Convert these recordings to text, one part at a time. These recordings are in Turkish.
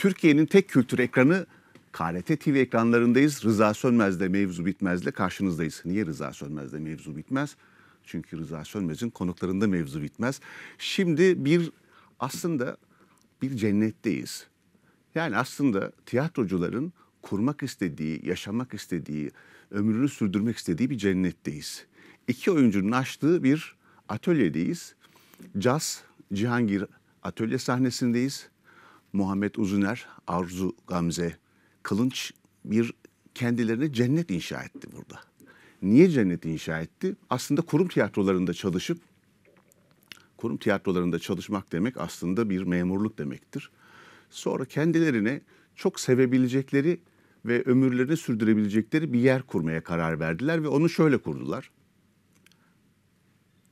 Türkiye'nin tek kültür ekranı KRT TV ekranlarındayız. Rıza Sönmez'le Mevzu Bitmez'le karşınızdayız. Niye Rıza Sönmez'le Mevzu Bitmez? Çünkü Rıza Sönmez'in konuklarında mevzu bitmez. Şimdi bir aslında bir cennetteyiz. Yani aslında tiyatrocuların kurmak istediği, yaşamak istediği, ömrünü sürdürmek istediği bir cennetteyiz. İki oyuncunun açtığı bir atölyedeyiz. Caz Cihangir atölye sahnesindeyiz. Muhammed Uzuner, Arzu Gamze, Kılınç bir kendilerine cennet inşa etti burada. Niye cennet inşa etti? Aslında kurum tiyatrolarında çalışıp kurum tiyatrolarında çalışmak demek aslında bir memurluk demektir. Sonra kendilerine çok sevebilecekleri ve ömürlerini sürdürebilecekleri bir yer kurmaya karar verdiler ve onu şöyle kurdular.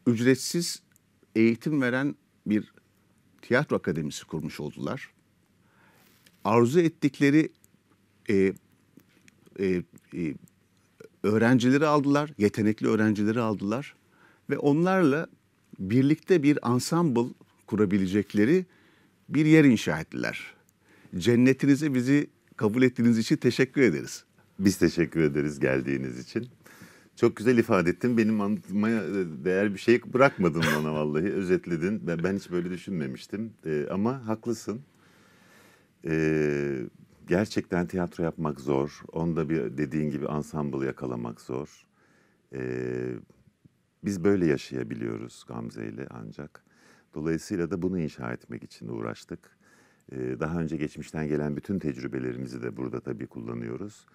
Ücretsiz eğitim veren bir tiyatro akademisi kurmuş oldular arzu ettikleri e, e, e, öğrencileri aldılar, yetenekli öğrencileri aldılar ve onlarla birlikte bir ensemble kurabilecekleri bir yer inşa ettiler. Cennetinize bizi kabul ettiğiniz için teşekkür ederiz. Biz teşekkür ederiz geldiğiniz için. Çok güzel ifade ettin. Benim anlatmaya değer bir şey bırakmadın bana vallahi. Özetledin. Ben, ben hiç böyle düşünmemiştim. Ee, ama haklısın. Ee, gerçekten tiyatro yapmak zor. Onda bir dediğin gibi ensemble yakalamak zor. Ee, biz böyle yaşayabiliyoruz Gamze ile ancak. Dolayısıyla da bunu inşa etmek için uğraştık. Ee, daha önce geçmişten gelen bütün tecrübelerimizi de burada tabii kullanıyoruz.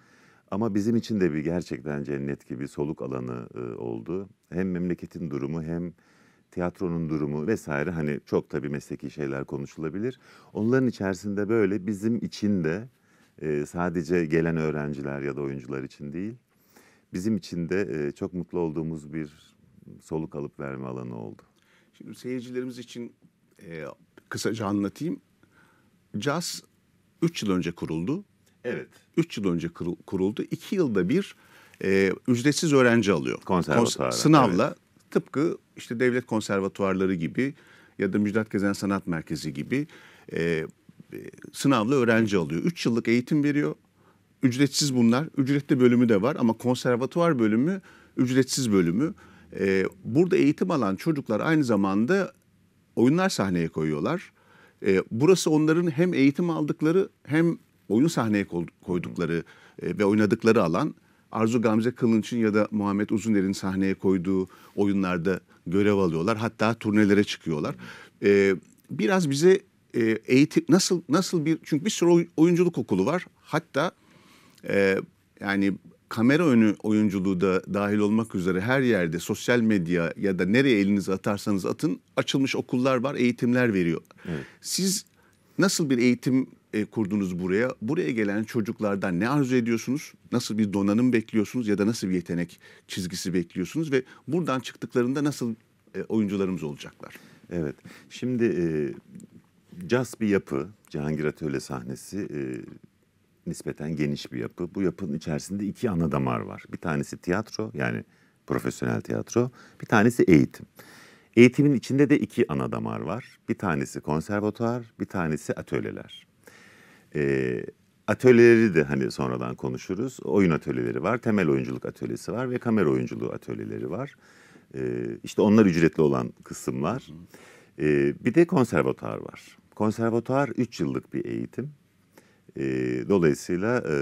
Ama bizim için de bir gerçekten cennet gibi soluk alanı e, oldu. Hem memleketin durumu hem tiyatronun durumu vesaire hani çok tabii mesleki şeyler konuşulabilir. Onların içerisinde böyle bizim için de e, sadece gelen öğrenciler ya da oyuncular için değil bizim için de e, çok mutlu olduğumuz bir soluk alıp verme alanı oldu. Şimdi seyircilerimiz için e, kısaca anlatayım. Caz 3 yıl önce kuruldu. Evet. 3 yıl önce kuruldu. 2 yılda bir e, ücretsiz öğrenci alıyor. Konservatuara. Kons- sınavla evet. tıpkı işte devlet konservatuvarları gibi ya da Müjdat Gezen Sanat Merkezi gibi e, e, sınavlı öğrenci alıyor. üç yıllık eğitim veriyor. Ücretsiz bunlar. Ücretli bölümü de var ama konservatuvar bölümü ücretsiz bölümü. E, burada eğitim alan çocuklar aynı zamanda oyunlar sahneye koyuyorlar. E, burası onların hem eğitim aldıkları hem oyun sahneye koydukları e, ve oynadıkları alan. Arzu Gamze Kılınç'ın ya da Muhammed Uzuner'in sahneye koyduğu oyunlarda görev alıyorlar. Hatta turnelere çıkıyorlar. Ee, biraz bize e, eğitim nasıl nasıl bir çünkü bir sürü oyunculuk okulu var. Hatta e, yani kamera önü oyunculuğu da dahil olmak üzere her yerde sosyal medya ya da nereye elinizi atarsanız atın açılmış okullar var, eğitimler veriyor. Evet. Siz nasıl bir eğitim e, kurdunuz buraya? Buraya gelen çocuklardan ne arzu ediyorsunuz? Nasıl bir donanım bekliyorsunuz ya da nasıl bir yetenek çizgisi bekliyorsunuz ve buradan çıktıklarında nasıl e, oyuncularımız olacaklar? Evet. Şimdi e, caz bir yapı, Cihangir Atölye sahnesi e, nispeten geniş bir yapı. Bu yapının içerisinde iki ana damar var. Bir tanesi tiyatro yani profesyonel tiyatro, bir tanesi eğitim. Eğitimin içinde de iki ana damar var. Bir tanesi konservatuar, bir tanesi atölyeler. E, atölyeleri de hani sonradan konuşuruz. Oyun atölyeleri var, temel oyunculuk atölyesi var ve kamera oyunculuğu atölyeleri var. E, işte onlar ücretli olan kısımlar. E, bir de konservatuar var. Konservatuar 3 yıllık bir eğitim. E, dolayısıyla e,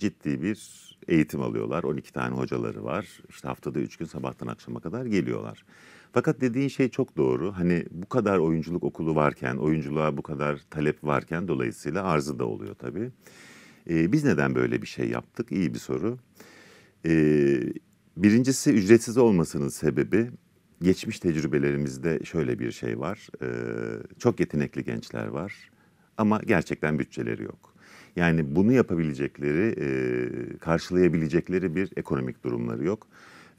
ciddi bir eğitim alıyorlar. 12 tane hocaları var. İşte haftada 3 gün sabahtan akşama kadar geliyorlar. Fakat dediğin şey çok doğru. Hani bu kadar oyunculuk okulu varken, oyunculuğa bu kadar talep varken dolayısıyla arzı da oluyor tabii. Ee, biz neden böyle bir şey yaptık? İyi bir soru. Ee, birincisi ücretsiz olmasının sebebi geçmiş tecrübelerimizde şöyle bir şey var. Ee, çok yetenekli gençler var ama gerçekten bütçeleri yok. Yani bunu yapabilecekleri, e, karşılayabilecekleri bir ekonomik durumları yok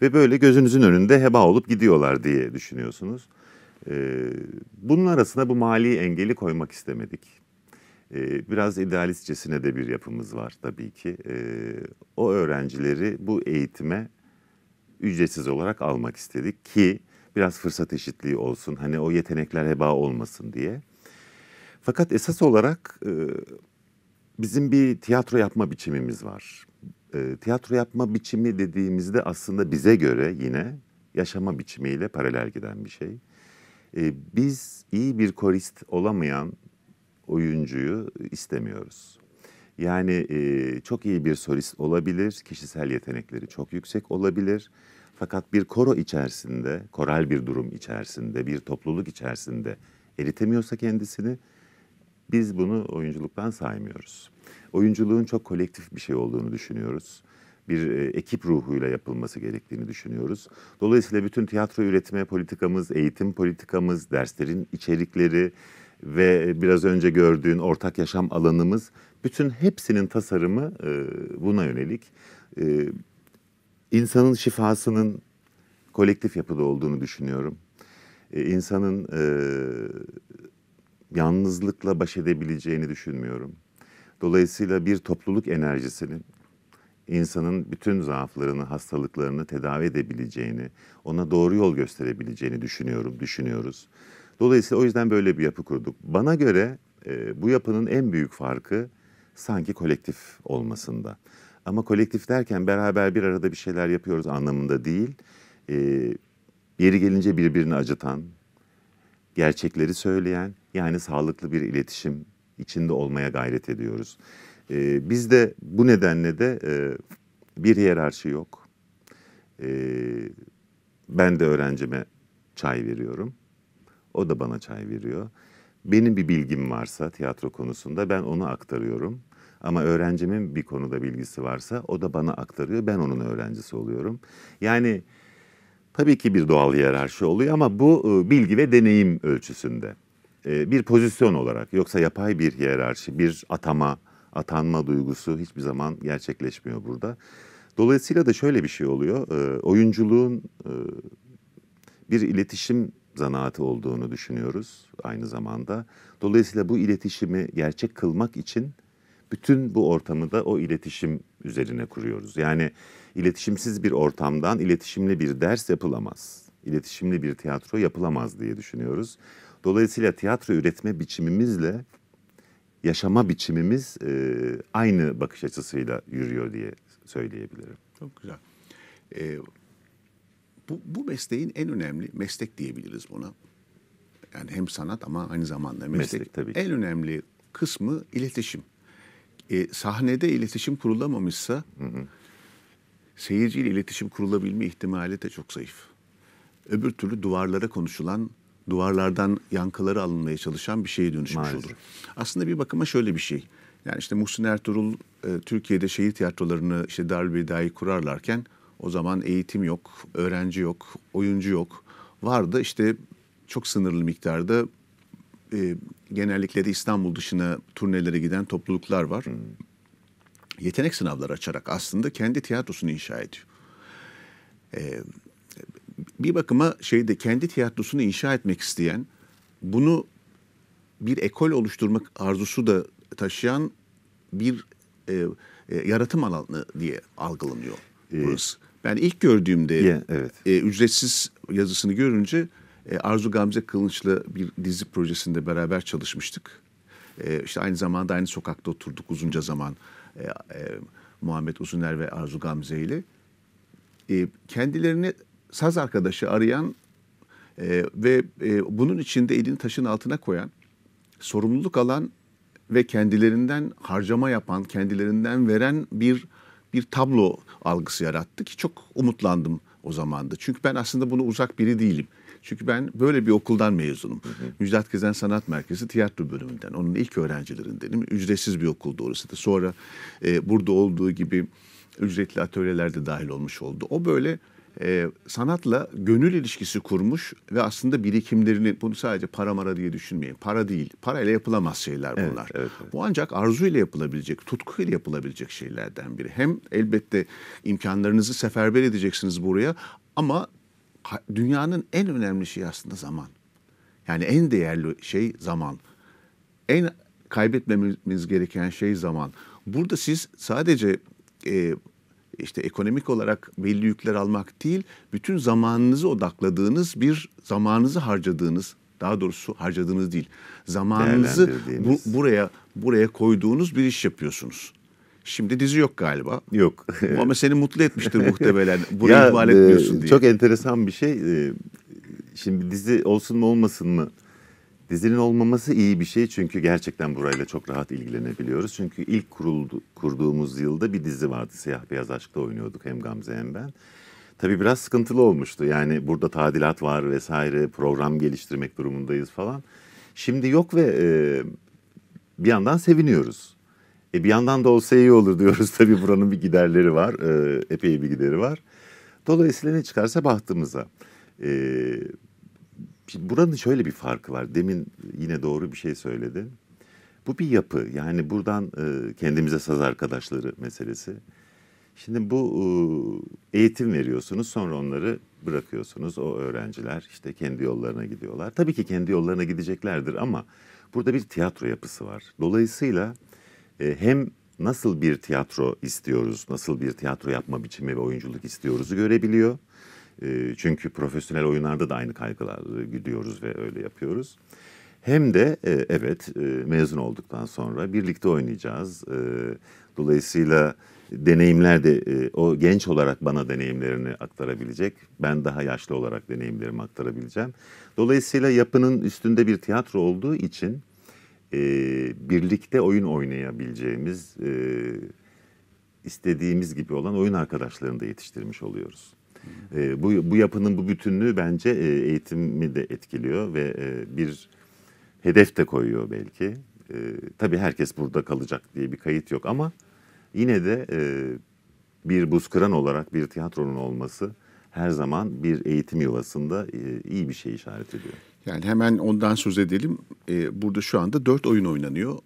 ve böyle gözünüzün önünde heba olup gidiyorlar diye düşünüyorsunuz. E, bunun arasına bu mali engeli koymak istemedik. E, biraz idealistçesine de bir yapımız var tabii ki. E, o öğrencileri bu eğitime ücretsiz olarak almak istedik ki biraz fırsat eşitliği olsun. Hani o yetenekler heba olmasın diye. Fakat esas olarak e, bizim bir tiyatro yapma biçimimiz var e, tiyatro yapma biçimi dediğimizde aslında bize göre yine yaşama biçimiyle paralel giden bir şey. E, biz iyi bir korist olamayan oyuncuyu istemiyoruz. Yani e, çok iyi bir solist olabilir, kişisel yetenekleri çok yüksek olabilir. Fakat bir koro içerisinde, koral bir durum içerisinde, bir topluluk içerisinde eritemiyorsa kendisini biz bunu oyunculuktan saymıyoruz oyunculuğun çok kolektif bir şey olduğunu düşünüyoruz. Bir e, ekip ruhuyla yapılması gerektiğini düşünüyoruz. Dolayısıyla bütün tiyatro üretme politikamız, eğitim politikamız, derslerin içerikleri ve biraz önce gördüğün ortak yaşam alanımız bütün hepsinin tasarımı e, buna yönelik. E, insanın şifasının kolektif yapıda olduğunu düşünüyorum. E, insanın e, yalnızlıkla baş edebileceğini düşünmüyorum. Dolayısıyla bir topluluk enerjisinin insanın bütün zaaflarını, hastalıklarını tedavi edebileceğini, ona doğru yol gösterebileceğini düşünüyorum, düşünüyoruz. Dolayısıyla o yüzden böyle bir yapı kurduk. Bana göre e, bu yapının en büyük farkı sanki kolektif olmasında. Ama kolektif derken beraber bir arada bir şeyler yapıyoruz anlamında değil. E, yeri gelince birbirini acıtan, gerçekleri söyleyen yani sağlıklı bir iletişim içinde olmaya gayret ediyoruz. E, ee, bizde bu nedenle de e, bir hiyerarşi yok. E, ben de öğrencime çay veriyorum. O da bana çay veriyor. Benim bir bilgim varsa tiyatro konusunda ben onu aktarıyorum. Ama öğrencimin bir konuda bilgisi varsa o da bana aktarıyor. Ben onun öğrencisi oluyorum. Yani tabii ki bir doğal hiyerarşi oluyor ama bu e, bilgi ve deneyim ölçüsünde. E, bir pozisyon olarak yoksa yapay bir hiyerarşi, bir atama, atanma duygusu hiçbir zaman gerçekleşmiyor burada. Dolayısıyla da şöyle bir şey oluyor. E, oyunculuğun e, bir iletişim zanaatı olduğunu düşünüyoruz aynı zamanda. Dolayısıyla bu iletişimi gerçek kılmak için bütün bu ortamı da o iletişim üzerine kuruyoruz. Yani iletişimsiz bir ortamdan iletişimli bir ders yapılamaz. İletişimli bir tiyatro yapılamaz diye düşünüyoruz. Dolayısıyla tiyatro üretme biçimimizle yaşama biçimimiz e, aynı bakış açısıyla yürüyor diye söyleyebilirim. Çok güzel. Ee, bu, bu mesleğin en önemli meslek diyebiliriz buna. Yani hem sanat ama aynı zamanda meslek. meslek tabii ki. En önemli kısmı iletişim. Ee, sahnede iletişim kurulamamışsa hı hı. seyirciyle iletişim kurulabilme ihtimali de çok zayıf. Öbür türlü duvarlara konuşulan duvarlardan yankıları alınmaya çalışan bir şeye dönüşmüş Maalesef. olur. Aslında bir bakıma şöyle bir şey. Yani işte Muhsin Ertuğrul e, Türkiye'de şehir tiyatrolarını işte Darülbeda'yı kurarlarken o zaman eğitim yok, öğrenci yok, oyuncu yok. Vardı işte çok sınırlı miktarda e, genellikle de İstanbul dışına turnelere giden topluluklar var. Hmm. Yetenek sınavları açarak aslında kendi tiyatrosunu inşa ediyor. E, bir bakıma şeyde kendi tiyatrosunu inşa etmek isteyen, bunu bir ekol oluşturmak arzusu da taşıyan bir e, e, yaratım alanı diye algılanıyor ee, burası. Ben ilk gördüğümde yeah, evet. e, ücretsiz yazısını görünce e, Arzu Gamze Kılınç'la bir dizi projesinde beraber çalışmıştık. E, işte aynı zamanda aynı sokakta oturduk uzunca zaman e, e, Muhammed Uzuner ve Arzu Gamze ile. E, kendilerine saz arkadaşı arayan e, ve e, bunun içinde elini taşın altına koyan, sorumluluk alan ve kendilerinden harcama yapan, kendilerinden veren bir bir tablo algısı yarattı ki çok umutlandım o zamanda. Çünkü ben aslında bunu uzak biri değilim. Çünkü ben böyle bir okuldan mezunum. Hı hı. Müjdat Gezen Sanat Merkezi tiyatro bölümünden. Onun ilk öğrencilerindenim. Ücretsiz bir okuldu orası da. Sonra e, burada olduğu gibi ücretli atölyeler de dahil olmuş oldu. O böyle e, sanatla gönül ilişkisi kurmuş ve aslında birikimlerini bunu sadece para mara diye düşünmeyin. Para değil. Parayla yapılamaz şeyler bunlar. Evet, evet, evet. Bu ancak arzuyla yapılabilecek, tutkuyla yapılabilecek şeylerden biri. Hem elbette imkanlarınızı seferber edeceksiniz buraya ama dünyanın en önemli şeyi aslında zaman. Yani en değerli şey zaman. En kaybetmemiz gereken şey zaman. Burada siz sadece e, işte ekonomik olarak belli yükler almak değil, bütün zamanınızı odakladığınız bir zamanınızı harcadığınız, daha doğrusu harcadığınız değil, zamanınızı bu, buraya buraya koyduğunuz bir iş yapıyorsunuz. Şimdi dizi yok galiba. Yok. Ama seni mutlu etmiştir muhtemelen. Buraya ihmal e, etmiyorsun diye. Çok enteresan bir şey. E, şimdi dizi olsun mu olmasın mı Dizinin olmaması iyi bir şey çünkü gerçekten burayla çok rahat ilgilenebiliyoruz. Çünkü ilk kuruldu, kurduğumuz yılda bir dizi vardı. Siyah Beyaz Aşk'ta oynuyorduk hem Gamze hem ben. Tabii biraz sıkıntılı olmuştu. Yani burada tadilat var vesaire program geliştirmek durumundayız falan. Şimdi yok ve e, bir yandan seviniyoruz. E bir yandan da olsa iyi olur diyoruz. Tabii buranın bir giderleri var. E, epey bir gideri var. Dolayısıyla ne çıkarsa bahtımıza. E, Şimdi buranın şöyle bir farkı var. Demin yine doğru bir şey söyledi. Bu bir yapı. Yani buradan e, kendimize saz arkadaşları meselesi. Şimdi bu e, eğitim veriyorsunuz sonra onları bırakıyorsunuz. O öğrenciler işte kendi yollarına gidiyorlar. Tabii ki kendi yollarına gideceklerdir ama burada bir tiyatro yapısı var. Dolayısıyla e, hem nasıl bir tiyatro istiyoruz, nasıl bir tiyatro yapma biçimi ve oyunculuk istiyoruzu görebiliyor ee, çünkü profesyonel oyunlarda da aynı kaygılar gidiyoruz ve öyle yapıyoruz. Hem de e, evet e, mezun olduktan sonra birlikte oynayacağız. E, dolayısıyla deneyimler de o genç olarak bana deneyimlerini aktarabilecek. Ben daha yaşlı olarak deneyimlerimi aktarabileceğim. Dolayısıyla yapının üstünde bir tiyatro olduğu için birlikte oyun oynayabileceğimiz, istediğimiz gibi olan oyun arkadaşlarını da yetiştirmiş oluyoruz. E, bu, bu yapının bu bütünlüğü bence e, eğitimi de etkiliyor ve e, bir hedef de koyuyor belki. E, tabii herkes burada kalacak diye bir kayıt yok ama yine de e, bir buz kıran olarak bir tiyatronun olması her zaman bir eğitim yuvasında e, iyi bir şey işaret ediyor. Yani hemen ondan söz edelim. E, burada şu anda dört oyun oynanıyor.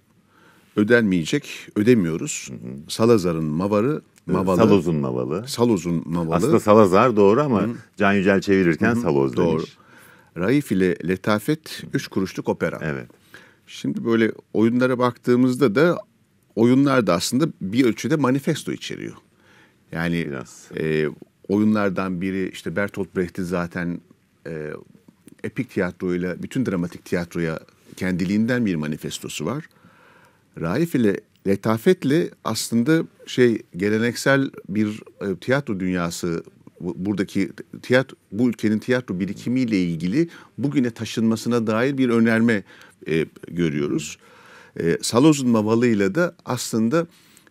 Ödenmeyecek, ödemiyoruz. Hı hı. Salazar'ın Mavar'ı ee, mavalı. uzun Mavalı. Saloz'un Mavalı. Aslında Salazar doğru ama Hı. Can Yücel çevirirken Hı. Saloz doğru. Raif ile Letafet üç kuruşluk opera. Evet. Şimdi böyle oyunlara baktığımızda da oyunlar da aslında bir ölçüde manifesto içeriyor. Yani Biraz. E, oyunlardan biri işte Bertolt Brecht'i zaten e, epik tiyatroyla bütün dramatik tiyatroya kendiliğinden bir manifestosu var. Raif ile letafetle aslında şey geleneksel bir e, tiyatro dünyası buradaki tiyatro bu ülkenin tiyatro birikimiyle ilgili bugüne taşınmasına dair bir önerme e, görüyoruz. E, Saloz'un mavalıyla da aslında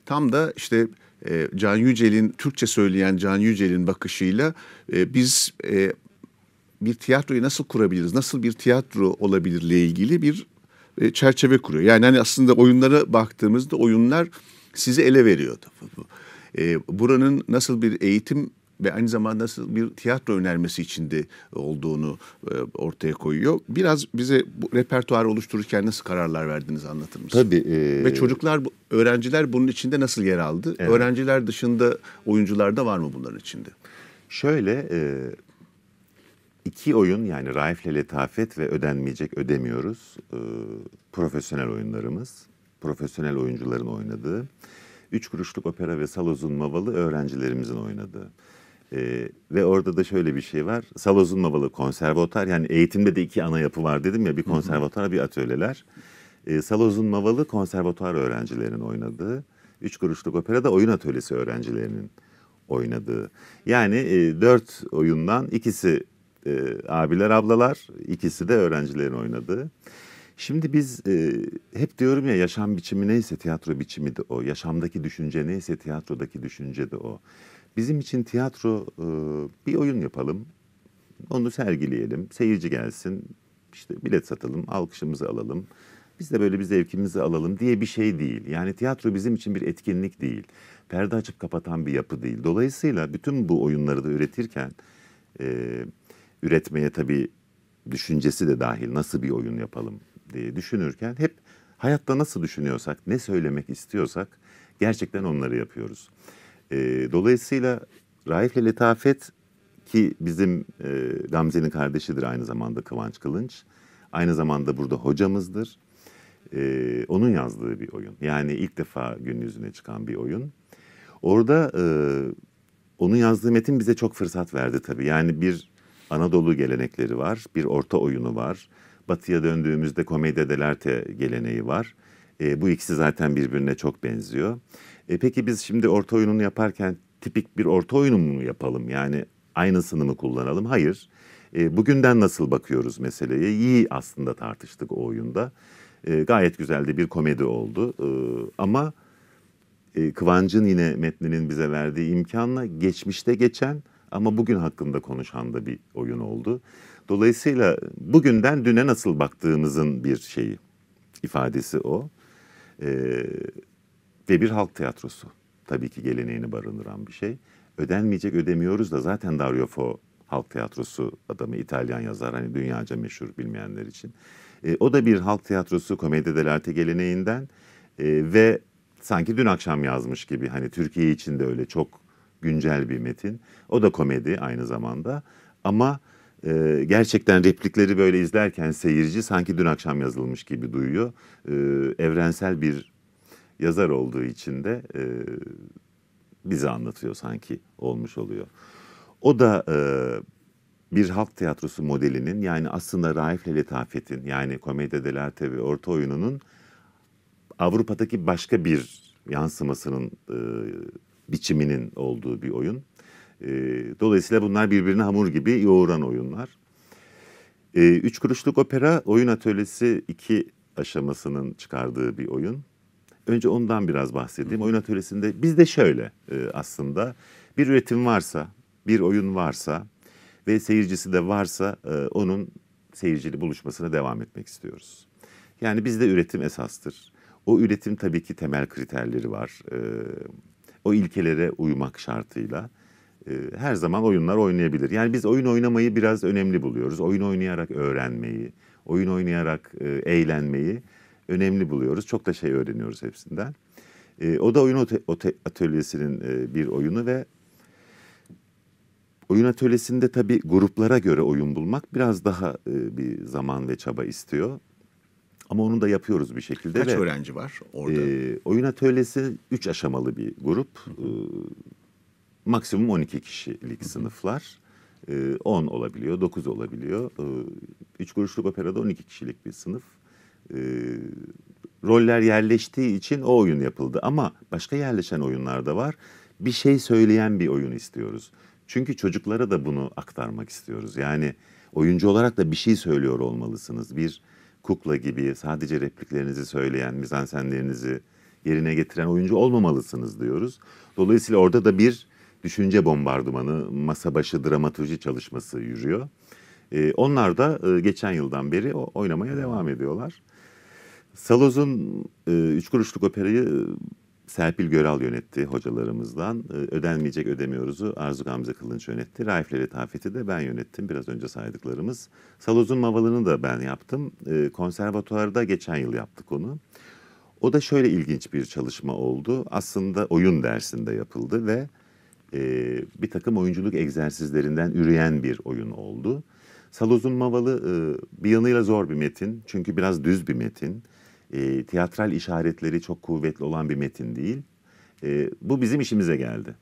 tam da işte e, Can Yücel'in Türkçe söyleyen Can Yücel'in bakışıyla e, biz e, bir tiyatroyu nasıl kurabiliriz, nasıl bir tiyatro olabilirle ilgili bir e, çerçeve kuruyor. Yani hani aslında oyunlara baktığımızda oyunlar sizi ele veriyordu. E, buranın nasıl bir eğitim ve aynı zamanda nasıl bir tiyatro önermesi içinde olduğunu e, ortaya koyuyor. Biraz bize bu repertuar oluştururken nasıl kararlar verdiniz anlatır mısın? Tabii. E... Ve çocuklar, öğrenciler bunun içinde nasıl yer aldı? Evet. Öğrenciler dışında oyuncular da var mı bunların içinde? Şöyle, e, iki oyun yani Raif'le Letafet ve Ödenmeyecek Ödemiyoruz e, profesyonel oyunlarımız. Profesyonel oyuncuların oynadığı. Üç Kuruşluk Opera ve Salozun Mavalı öğrencilerimizin oynadığı. E, ve orada da şöyle bir şey var. Salozun Mavalı konservatuar yani eğitimde de iki ana yapı var dedim ya bir konservatuar bir atölyeler. E, Salozun Mavalı konservatuar öğrencilerinin oynadığı. Üç Kuruşluk Opera da oyun atölyesi öğrencilerinin oynadığı. Yani e, dört oyundan ikisi e, abiler ablalar ikisi de öğrencilerin oynadığı. Şimdi biz e, hep diyorum ya yaşam biçimi neyse tiyatro biçimi de o. Yaşamdaki düşünce neyse tiyatrodaki düşünce de o. Bizim için tiyatro e, bir oyun yapalım. Onu sergileyelim. Seyirci gelsin. işte bilet satalım, alkışımızı alalım. Biz de böyle bir zevkimizi alalım diye bir şey değil. Yani tiyatro bizim için bir etkinlik değil. Perde açıp kapatan bir yapı değil. Dolayısıyla bütün bu oyunları da üretirken e, üretmeye tabii düşüncesi de dahil nasıl bir oyun yapalım diye düşünürken hep hayatta nasıl düşünüyorsak, ne söylemek istiyorsak gerçekten onları yapıyoruz. E, dolayısıyla Raif ile Letafet ki bizim e, Gamze'nin kardeşidir aynı zamanda Kıvanç Kılınç. Aynı zamanda burada hocamızdır. E, onun yazdığı bir oyun. Yani ilk defa gün yüzüne çıkan bir oyun. Orada e, onun yazdığı metin bize çok fırsat verdi tabii. Yani bir Anadolu gelenekleri var, bir orta oyunu var. Batıya döndüğümüzde komedya delarte geleneği var. E, bu ikisi zaten birbirine çok benziyor. E, peki biz şimdi orta oyununu yaparken tipik bir orta oyunu mu yapalım? Yani aynısını mı kullanalım? Hayır. E, bugünden nasıl bakıyoruz meseleye? İyi aslında tartıştık o oyunda. E, gayet güzel de bir komedi oldu. E, ama e, Kıvancın yine metninin bize verdiği imkanla geçmişte geçen ama bugün hakkında konuşan da bir oyun oldu. Dolayısıyla bugünden düne nasıl baktığımızın bir şeyi, ifadesi o. Ee, ve bir halk tiyatrosu. Tabii ki geleneğini barındıran bir şey. Ödenmeyecek ödemiyoruz da zaten Dario Fo halk tiyatrosu adamı İtalyan yazar. Hani dünyaca meşhur bilmeyenler için. Ee, o da bir halk tiyatrosu komedi dell'arte geleneğinden ee, ve sanki dün akşam yazmış gibi hani Türkiye için de öyle çok güncel bir metin. O da komedi aynı zamanda. Ama e, gerçekten replikleri böyle izlerken seyirci sanki dün akşam yazılmış gibi duyuyor. E, evrensel bir yazar olduğu için de e, bize anlatıyor sanki olmuş oluyor. O da e, bir halk tiyatrosu modelinin yani aslında Raif ile Letafet'in yani Komedya dell'arte ve Orta Oyunu'nun Avrupa'daki başka bir yansımasının e, biçiminin olduğu bir oyun. E, dolayısıyla bunlar birbirine hamur gibi yoğuran oyunlar. E, Üç Kuruşluk Opera Oyun Atölyesi iki aşamasının çıkardığı bir oyun. Önce ondan biraz bahsedeyim. Oyun atölyesinde bizde şöyle e, aslında bir üretim varsa, bir oyun varsa ve seyircisi de varsa e, onun seyircili buluşmasına devam etmek istiyoruz. Yani bizde üretim esastır. O üretim tabii ki temel kriterleri var. E, o ilkelere uymak şartıyla e, her zaman oyunlar oynayabilir. Yani biz oyun oynamayı biraz önemli buluyoruz. Oyun oynayarak öğrenmeyi, oyun oynayarak e, eğlenmeyi önemli buluyoruz. Çok da şey öğreniyoruz hepsinden. E, o da oyun atölyesinin e, bir oyunu ve oyun atölyesinde tabii gruplara göre oyun bulmak biraz daha e, bir zaman ve çaba istiyor. Ama onu da yapıyoruz bir şekilde. Kaç ve, öğrenci var orada? E, oyun atölyesi 3 aşamalı bir grup. E, maksimum 12 kişilik Hı-hı. sınıflar. E, 10 olabiliyor, 9 olabiliyor. E, 3 kuruşluk operada 12 kişilik bir sınıf. E, roller yerleştiği için o oyun yapıldı. Ama başka yerleşen oyunlar da var. Bir şey söyleyen bir oyun istiyoruz. Çünkü çocuklara da bunu aktarmak istiyoruz. Yani oyuncu olarak da bir şey söylüyor olmalısınız. Bir kukla gibi sadece repliklerinizi söyleyen, mizansenlerinizi yerine getiren oyuncu olmamalısınız diyoruz. Dolayısıyla orada da bir düşünce bombardımanı, masa başı dramaturji çalışması yürüyor. Ee, onlar da e, geçen yıldan beri oynamaya devam ediyorlar. Saloz'un e, Üç Kuruşluk Opera'yı Serpil Göral yönetti hocalarımızdan. Ee, ödenmeyecek Ödemiyoruz'u Arzu Gamze Kılınç yönetti. Raif Letafet'i de ben yönettim biraz önce saydıklarımız. Saloz'un Mavalı'nı da ben yaptım. Ee, Konservatuvarda geçen yıl yaptık onu. O da şöyle ilginç bir çalışma oldu. Aslında oyun dersinde yapıldı ve e, bir takım oyunculuk egzersizlerinden üreyen bir oyun oldu. Saloz'un Mavalı e, bir yanıyla zor bir metin. Çünkü biraz düz bir metin e, tiyatral işaretleri çok kuvvetli olan bir metin değil. E, bu bizim işimize geldi.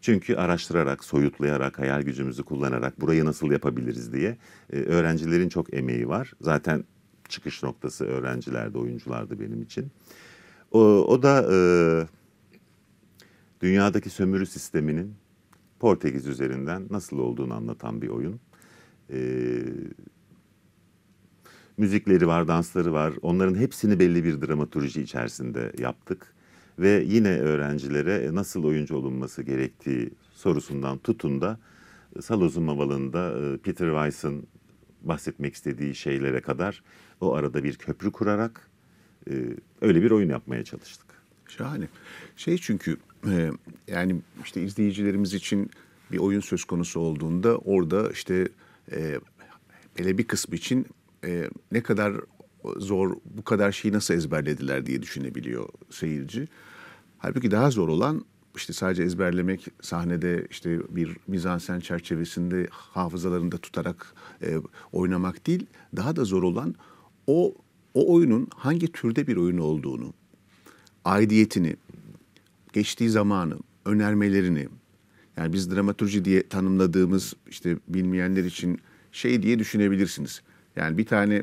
Çünkü araştırarak, soyutlayarak, hayal gücümüzü kullanarak burayı nasıl yapabiliriz diye e, öğrencilerin çok emeği var. Zaten çıkış noktası öğrencilerde oyunculardı benim için. O, o da e, dünyadaki sömürü sisteminin Portekiz üzerinden nasıl olduğunu anlatan bir oyun. E, müzikleri var, dansları var. Onların hepsini belli bir dramaturji içerisinde yaptık. Ve yine öğrencilere nasıl oyuncu olunması gerektiği sorusundan tutun da Salozun Mavalı'nda e, Peter Weiss'ın bahsetmek istediği şeylere kadar o arada bir köprü kurarak e, öyle bir oyun yapmaya çalıştık. Şahane. Şey çünkü e, yani işte izleyicilerimiz için bir oyun söz konusu olduğunda orada işte hele bir kısmı için e, ne kadar zor, bu kadar şeyi nasıl ezberlediler diye düşünebiliyor seyirci. Halbuki daha zor olan işte sadece ezberlemek, sahnede işte bir mizansen çerçevesinde hafızalarında tutarak e, oynamak değil, daha da zor olan o o oyunun hangi türde bir oyun olduğunu, aidiyetini, geçtiği zamanı, önermelerini, yani biz dramaturji diye tanımladığımız işte bilmeyenler için şey diye düşünebilirsiniz. Yani bir tane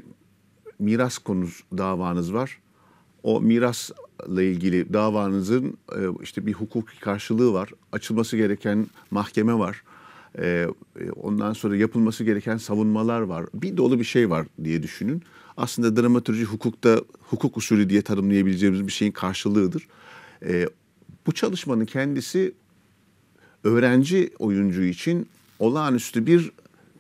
miras konusu davanız var. O mirasla ilgili davanızın e, işte bir hukuki karşılığı var. Açılması gereken mahkeme var. E, e, ondan sonra yapılması gereken savunmalar var. Bir dolu bir şey var diye düşünün. Aslında dramatürji hukukta hukuk usulü diye tanımlayabileceğimiz bir şeyin karşılığıdır. Bu çalışmanın kendisi öğrenci oyuncu için olağanüstü bir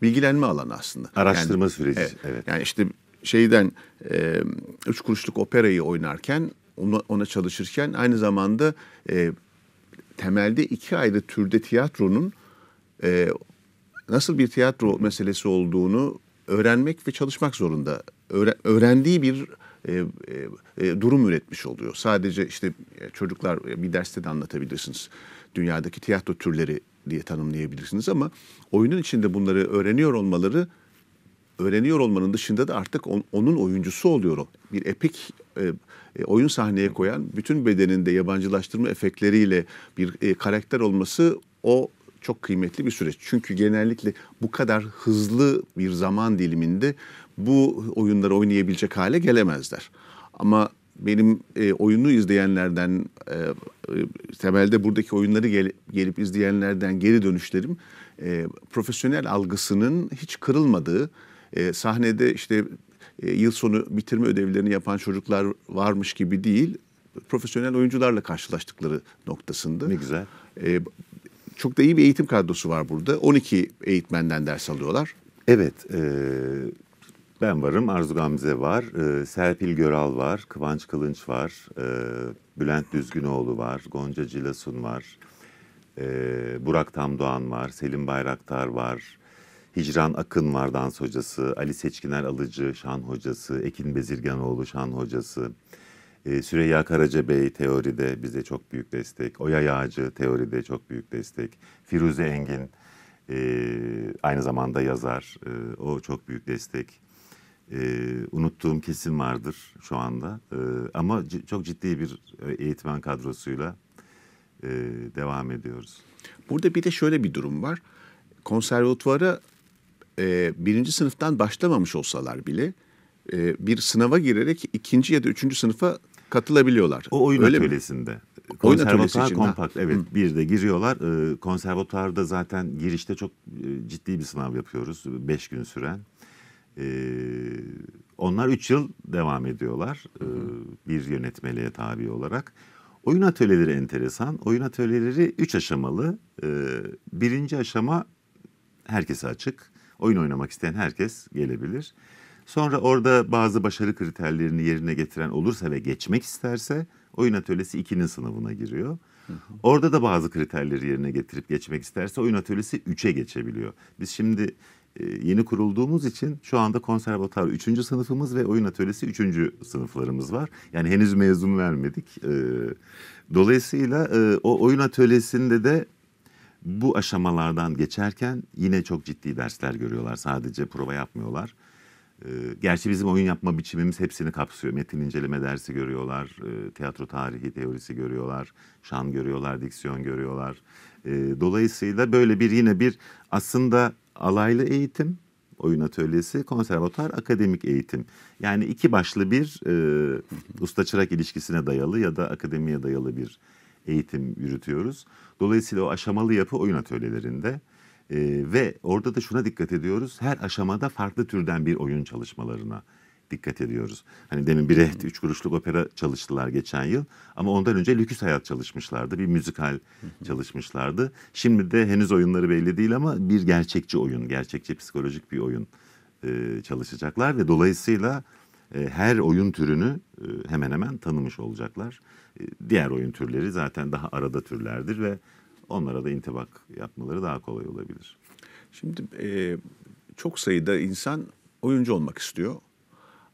bilgilenme alanı aslında. Araştırma yani, süreci. Evet, evet. Yani işte şeyden e, üç kuruşluk operayı oynarken ona, ona çalışırken aynı zamanda e, temelde iki ayrı türde tiyatronun e, nasıl bir tiyatro meselesi olduğunu öğrenmek ve çalışmak zorunda. Öğren, öğrendiği bir e, e, e, durum üretmiş oluyor. Sadece işte e, çocuklar e, bir derste de anlatabilirsiniz. Dünyadaki tiyatro türleri diye tanımlayabilirsiniz ama oyunun içinde bunları öğreniyor olmaları öğreniyor olmanın dışında da artık on, onun oyuncusu oluyor. Bir epik e, e, oyun sahneye koyan bütün bedeninde yabancılaştırma efektleriyle bir e, karakter olması o çok kıymetli bir süreç. Çünkü genellikle bu kadar hızlı bir zaman diliminde bu oyunları oynayabilecek hale gelemezler. Ama benim e, oyunu izleyenlerden e, e, temelde buradaki oyunları gel, gelip izleyenlerden geri dönüşlerim e, profesyonel algısının hiç kırılmadığı e, sahnede işte e, yıl sonu bitirme ödevlerini yapan çocuklar varmış gibi değil profesyonel oyuncularla karşılaştıkları noktasında. Ne güzel. E, çok da iyi bir eğitim kadrosu var burada. 12 eğitmenden ders alıyorlar. Evet, e, ben varım, Arzu Gamze var, e, Serpil Göral var, Kıvanç Kılınç var, e, Bülent Düzgünoğlu var, Gonca Cilasun var, e, Burak Tamdoğan var, Selim Bayraktar var, Hicran Akın var dans hocası, Ali Seçkiner Alıcı şan hocası, Ekin Bezirganoğlu şan hocası, Süreyya Karaca Bey teoride bize çok büyük destek, Oya Yağcı teoride çok büyük destek, Firuze Engin aynı zamanda yazar, o çok büyük destek e, unuttuğum kesim vardır şu anda. E, ama çok ciddi bir eğitmen kadrosuyla e, devam ediyoruz. Burada bir de şöyle bir durum var. Konservatuara e, birinci sınıftan başlamamış olsalar bile e, bir sınava girerek ikinci ya da üçüncü sınıfa katılabiliyorlar. O oyun Öyle atölyesinde. Mi? Konservatuar kompakt evet Hı. bir de giriyorlar. Ee, Konservatuarda zaten girişte çok e, ciddi bir sınav yapıyoruz. Beş gün süren. Ee, onlar 3 yıl devam ediyorlar e, bir yönetmeliğe tabi olarak. Oyun atölyeleri enteresan. Oyun atölyeleri 3 aşamalı. E, birinci aşama herkese açık. Oyun oynamak isteyen herkes gelebilir. Sonra orada bazı başarı kriterlerini yerine getiren olursa ve geçmek isterse oyun atölyesi 2'nin sınavına giriyor. Orada da bazı kriterleri yerine getirip geçmek isterse oyun atölyesi 3'e geçebiliyor. Biz şimdi e, yeni kurulduğumuz için şu anda konservatuar 3. sınıfımız ve oyun atölyesi 3. sınıflarımız var. Yani henüz mezun vermedik. E, dolayısıyla e, o oyun atölyesinde de bu aşamalardan geçerken yine çok ciddi dersler görüyorlar. Sadece prova yapmıyorlar. Gerçi bizim oyun yapma biçimimiz hepsini kapsıyor. Metin inceleme dersi görüyorlar, tiyatro tarihi teorisi görüyorlar, şan görüyorlar, diksiyon görüyorlar. Dolayısıyla böyle bir yine bir aslında alaylı eğitim, oyun atölyesi, konservatuar, akademik eğitim. Yani iki başlı bir e, usta çırak ilişkisine dayalı ya da akademiye dayalı bir eğitim yürütüyoruz. Dolayısıyla o aşamalı yapı oyun atölyelerinde e, ve orada da şuna dikkat ediyoruz. Her aşamada farklı türden bir oyun çalışmalarına dikkat ediyoruz. Hani demin Brecht hmm. üç kuruşluk opera çalıştılar geçen yıl ama ondan önce Lüküs Hayat çalışmışlardı. Bir müzikal çalışmışlardı. Şimdi de henüz oyunları belli değil ama bir gerçekçi oyun, gerçekçi psikolojik bir oyun e, çalışacaklar ve dolayısıyla e, her oyun türünü e, hemen hemen tanımış olacaklar. E, diğer oyun türleri zaten daha arada türlerdir ve onlara da intibak yapmaları daha kolay olabilir. Şimdi e, çok sayıda insan oyuncu olmak istiyor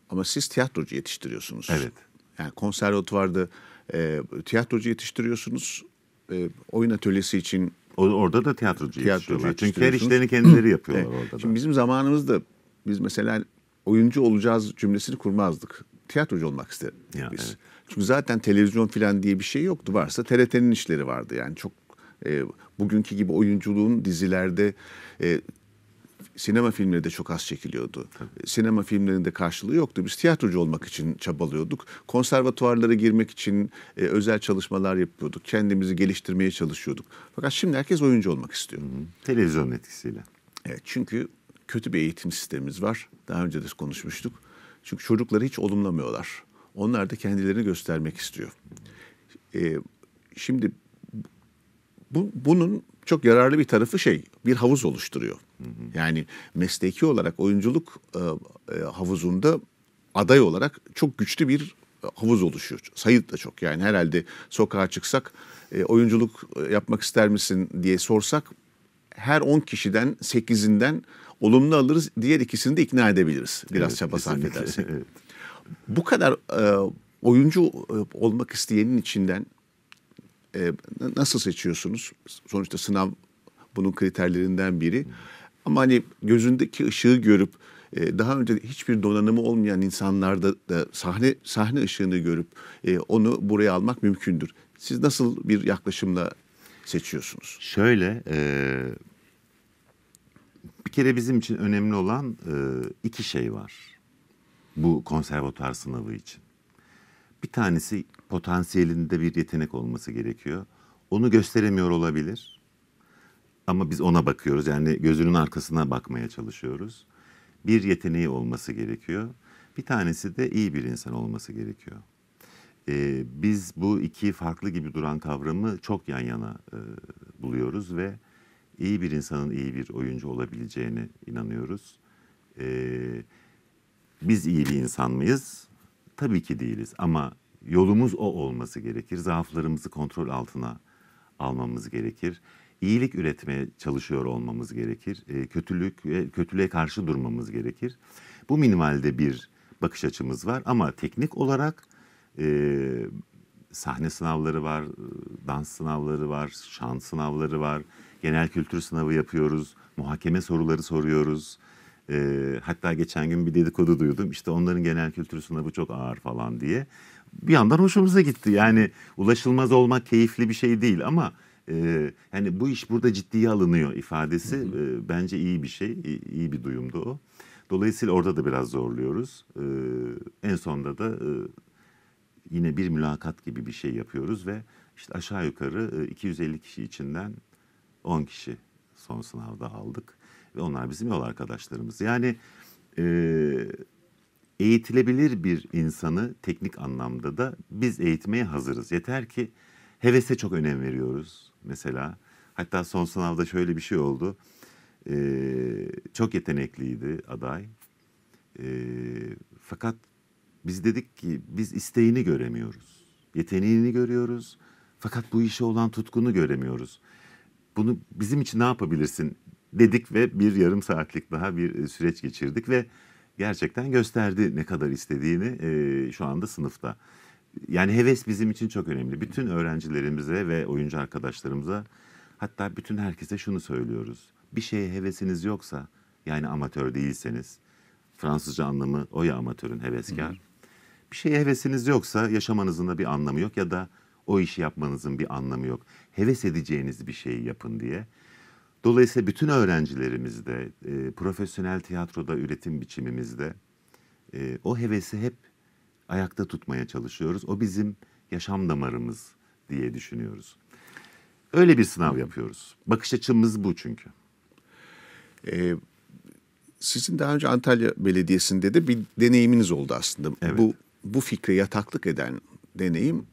ama siz tiyatrocu yetiştiriyorsunuz. Evet. Yani konservatuvarda e, ee, tiyatrocu yetiştiriyorsunuz. E, oyun atölyesi için o, orada da tiyatrocu, tiyatrocu yetiştiriyorlar. Çünkü her işlerini kendileri yapıyorlar evet. orada da. Şimdi bizim zamanımızda biz mesela oyuncu olacağız cümlesini kurmazdık. Tiyatrocu olmak isterim biz. Evet. Çünkü zaten televizyon falan diye bir şey yoktu. Varsa TRT'nin işleri vardı yani çok e, bugünkü gibi oyunculuğun dizilerde e, sinema filmleri de çok az çekiliyordu. Tabii. Sinema filmlerinde karşılığı yoktu. Biz tiyatrocu olmak için çabalıyorduk. Konservatuvarlara girmek için e, özel çalışmalar yapıyorduk. Kendimizi geliştirmeye çalışıyorduk. Fakat şimdi herkes oyuncu olmak istiyor. Hı hı. Televizyon etkisiyle. Evet çünkü kötü bir eğitim sistemimiz var. Daha önce de konuşmuştuk. Çünkü çocukları hiç olumlamıyorlar. Onlar da kendilerini göstermek istiyor. E, şimdi bu, bunun çok yararlı bir tarafı şey bir havuz oluşturuyor. Yani mesleki olarak oyunculuk e, e, havuzunda aday olarak çok güçlü bir e, havuz oluşuyor. Sayı da çok yani herhalde sokağa çıksak e, oyunculuk e, yapmak ister misin diye sorsak her 10 kişiden 8'inden olumlu alırız. Diğer ikisini de ikna edebiliriz biraz evet, çaba sarf edersek. evet. Bu kadar e, oyuncu e, olmak isteyenin içinden e, nasıl seçiyorsunuz? Sonuçta sınav bunun kriterlerinden biri. Ama hani gözündeki ışığı görüp e, daha önce hiçbir donanımı olmayan insanlarda da sahne sahne ışığını görüp e, onu buraya almak mümkündür. Siz nasıl bir yaklaşımla seçiyorsunuz? Şöyle e, bir kere bizim için önemli olan e, iki şey var bu konservatuar sınavı için. Bir tanesi potansiyelinde bir yetenek olması gerekiyor. Onu gösteremiyor olabilir. Ama biz ona bakıyoruz. Yani gözünün arkasına bakmaya çalışıyoruz. Bir yeteneği olması gerekiyor. Bir tanesi de iyi bir insan olması gerekiyor. Ee, biz bu iki farklı gibi duran kavramı çok yan yana e, buluyoruz ve iyi bir insanın iyi bir oyuncu olabileceğine inanıyoruz. Ee, biz iyi bir insan mıyız? Tabii ki değiliz ama Yolumuz o olması gerekir. Zaaflarımızı kontrol altına almamız gerekir. İyilik üretmeye çalışıyor olmamız gerekir. E, kötülük ve kötülüğe karşı durmamız gerekir. Bu minimalde bir bakış açımız var ama teknik olarak e, sahne sınavları var, dans sınavları var, şan sınavları var. Genel kültür sınavı yapıyoruz, muhakeme soruları soruyoruz. E, hatta geçen gün bir dedikodu duydum. İşte onların genel kültür sınavı çok ağır falan diye bir yandan hoşumuza gitti. Yani ulaşılmaz olmak keyifli bir şey değil ama e, yani bu iş burada ciddiye alınıyor ifadesi e, bence iyi bir şey, iyi, iyi bir duyumdu o. Dolayısıyla orada da biraz zorluyoruz. E, en sonda da e, yine bir mülakat gibi bir şey yapıyoruz ve işte aşağı yukarı 250 e, kişi içinden 10 kişi son sınavda aldık ve onlar bizim yol arkadaşlarımız. Yani e, eğitilebilir bir insanı teknik anlamda da biz eğitmeye hazırız. Yeter ki hevese çok önem veriyoruz mesela. Hatta son sınavda şöyle bir şey oldu. Ee, çok yetenekliydi aday. Ee, fakat biz dedik ki biz isteğini göremiyoruz. Yeteneğini görüyoruz. Fakat bu işe olan tutkunu göremiyoruz. Bunu bizim için ne yapabilirsin dedik ve bir yarım saatlik daha bir süreç geçirdik ve gerçekten gösterdi ne kadar istediğini e, şu anda sınıfta. Yani heves bizim için çok önemli. Bütün öğrencilerimize ve oyuncu arkadaşlarımıza hatta bütün herkese şunu söylüyoruz. Bir şeye hevesiniz yoksa yani amatör değilseniz Fransızca anlamı o ya amatörün heveskar. Bir şeye hevesiniz yoksa yaşamanızın da bir anlamı yok ya da o işi yapmanızın bir anlamı yok. Heves edeceğiniz bir şeyi yapın diye Dolayısıyla bütün öğrencilerimizde, e, profesyonel tiyatroda üretim biçimimizde e, o hevesi hep ayakta tutmaya çalışıyoruz. O bizim yaşam damarımız diye düşünüyoruz. Öyle bir sınav yapıyoruz. Bakış açımız bu çünkü. Ee, sizin daha önce Antalya Belediyesi'nde de bir deneyiminiz oldu aslında. Evet. Bu bu fikre yataklık eden deneyim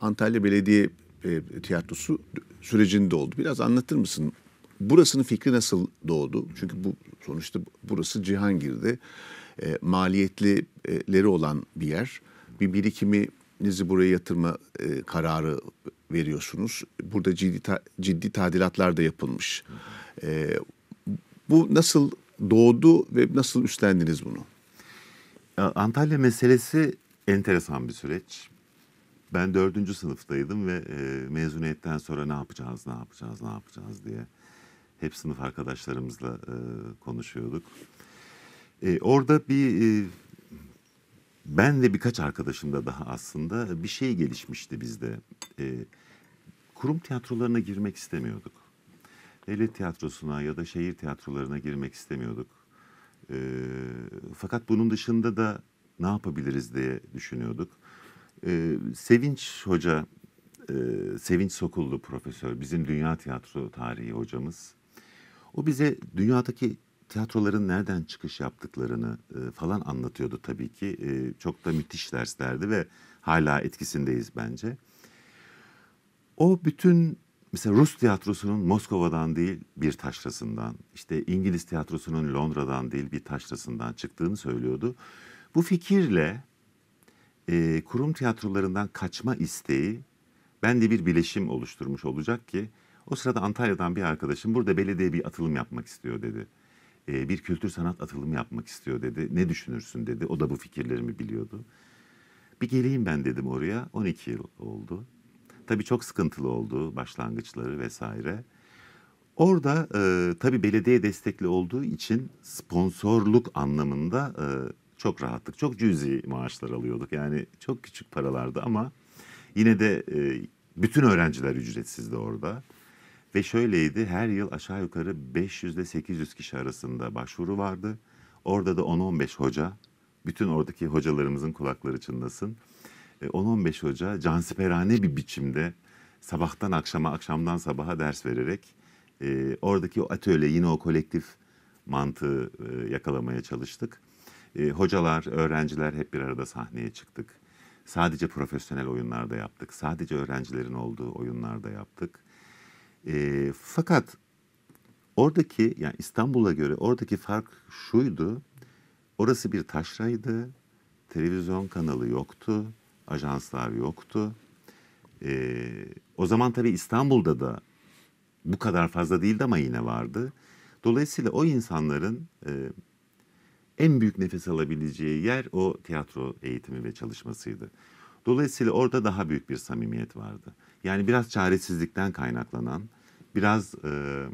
Antalya Belediye e, Tiyatrosu sürecinde oldu. Biraz anlatır mısın burasının fikri nasıl doğdu? Çünkü bu sonuçta burası Cihangir'de e, maliyetlileri olan bir yer. Bir birikiminizi buraya yatırma e, kararı veriyorsunuz. Burada ciddi ta, ciddi tadilatlar da yapılmış. E, bu nasıl doğdu ve nasıl üstlendiniz bunu? Antalya meselesi enteresan bir süreç. Ben dördüncü sınıftaydım ve e, mezuniyetten sonra ne yapacağız, ne yapacağız, ne yapacağız diye hep sınıf arkadaşlarımızla e, konuşuyorduk. E, orada bir e, ben de birkaç arkadaşım da daha aslında bir şey gelişmişti bizde. E, kurum tiyatrolarına girmek istemiyorduk. Devlet tiyatrosuna ya da şehir tiyatrolarına girmek istemiyorduk. E, fakat bunun dışında da ne yapabiliriz diye düşünüyorduk. E, Sevinç Hoca, e, Sevinç Sokullu profesör, bizim dünya tiyatro tarihi hocamız. O bize dünyadaki tiyatroların nereden çıkış yaptıklarını e, falan anlatıyordu tabii ki. E, çok da müthiş derslerdi ve hala etkisindeyiz bence. O bütün mesela Rus tiyatrosunun Moskova'dan değil bir taşrasından, işte İngiliz tiyatrosunun Londra'dan değil bir taşrasından çıktığını söylüyordu. Bu fikirle e, kurum tiyatrolarından kaçma isteği bende bir bileşim oluşturmuş olacak ki o sırada Antalya'dan bir arkadaşım burada belediye bir atılım yapmak istiyor dedi. E, bir kültür sanat atılımı yapmak istiyor dedi. Ne düşünürsün dedi. O da bu fikirlerimi biliyordu. Bir geleyim ben dedim oraya. 12 yıl oldu. Tabii çok sıkıntılı oldu başlangıçları vesaire. Orada e, tabii belediye destekli olduğu için sponsorluk anlamında e, çok rahatlık, çok cüzi maaşlar alıyorduk. Yani çok küçük paralardı ama yine de e, bütün öğrenciler ücretsizdi orada. Ve şöyleydi her yıl aşağı yukarı 500 ile 800 kişi arasında başvuru vardı. Orada da 10-15 hoca, bütün oradaki hocalarımızın kulakları çınlasın. 10-15 e, hoca cansiperane bir biçimde sabahtan akşama, akşamdan sabaha ders vererek e, oradaki o atölye yine o kolektif mantığı e, yakalamaya çalıştık. E, hocalar, öğrenciler hep bir arada sahneye çıktık. Sadece profesyonel oyunlarda yaptık. Sadece öğrencilerin olduğu oyunlarda yaptık. E, fakat oradaki yani İstanbul'a göre oradaki fark şuydu. Orası bir taşraydı. Televizyon kanalı yoktu. Ajanslar yoktu. E, o zaman tabii İstanbul'da da bu kadar fazla değildi ama yine vardı. Dolayısıyla o insanların e, en büyük nefes alabileceği yer o tiyatro eğitimi ve çalışmasıydı. Dolayısıyla orada daha büyük bir samimiyet vardı. Yani biraz çaresizlikten kaynaklanan, biraz e,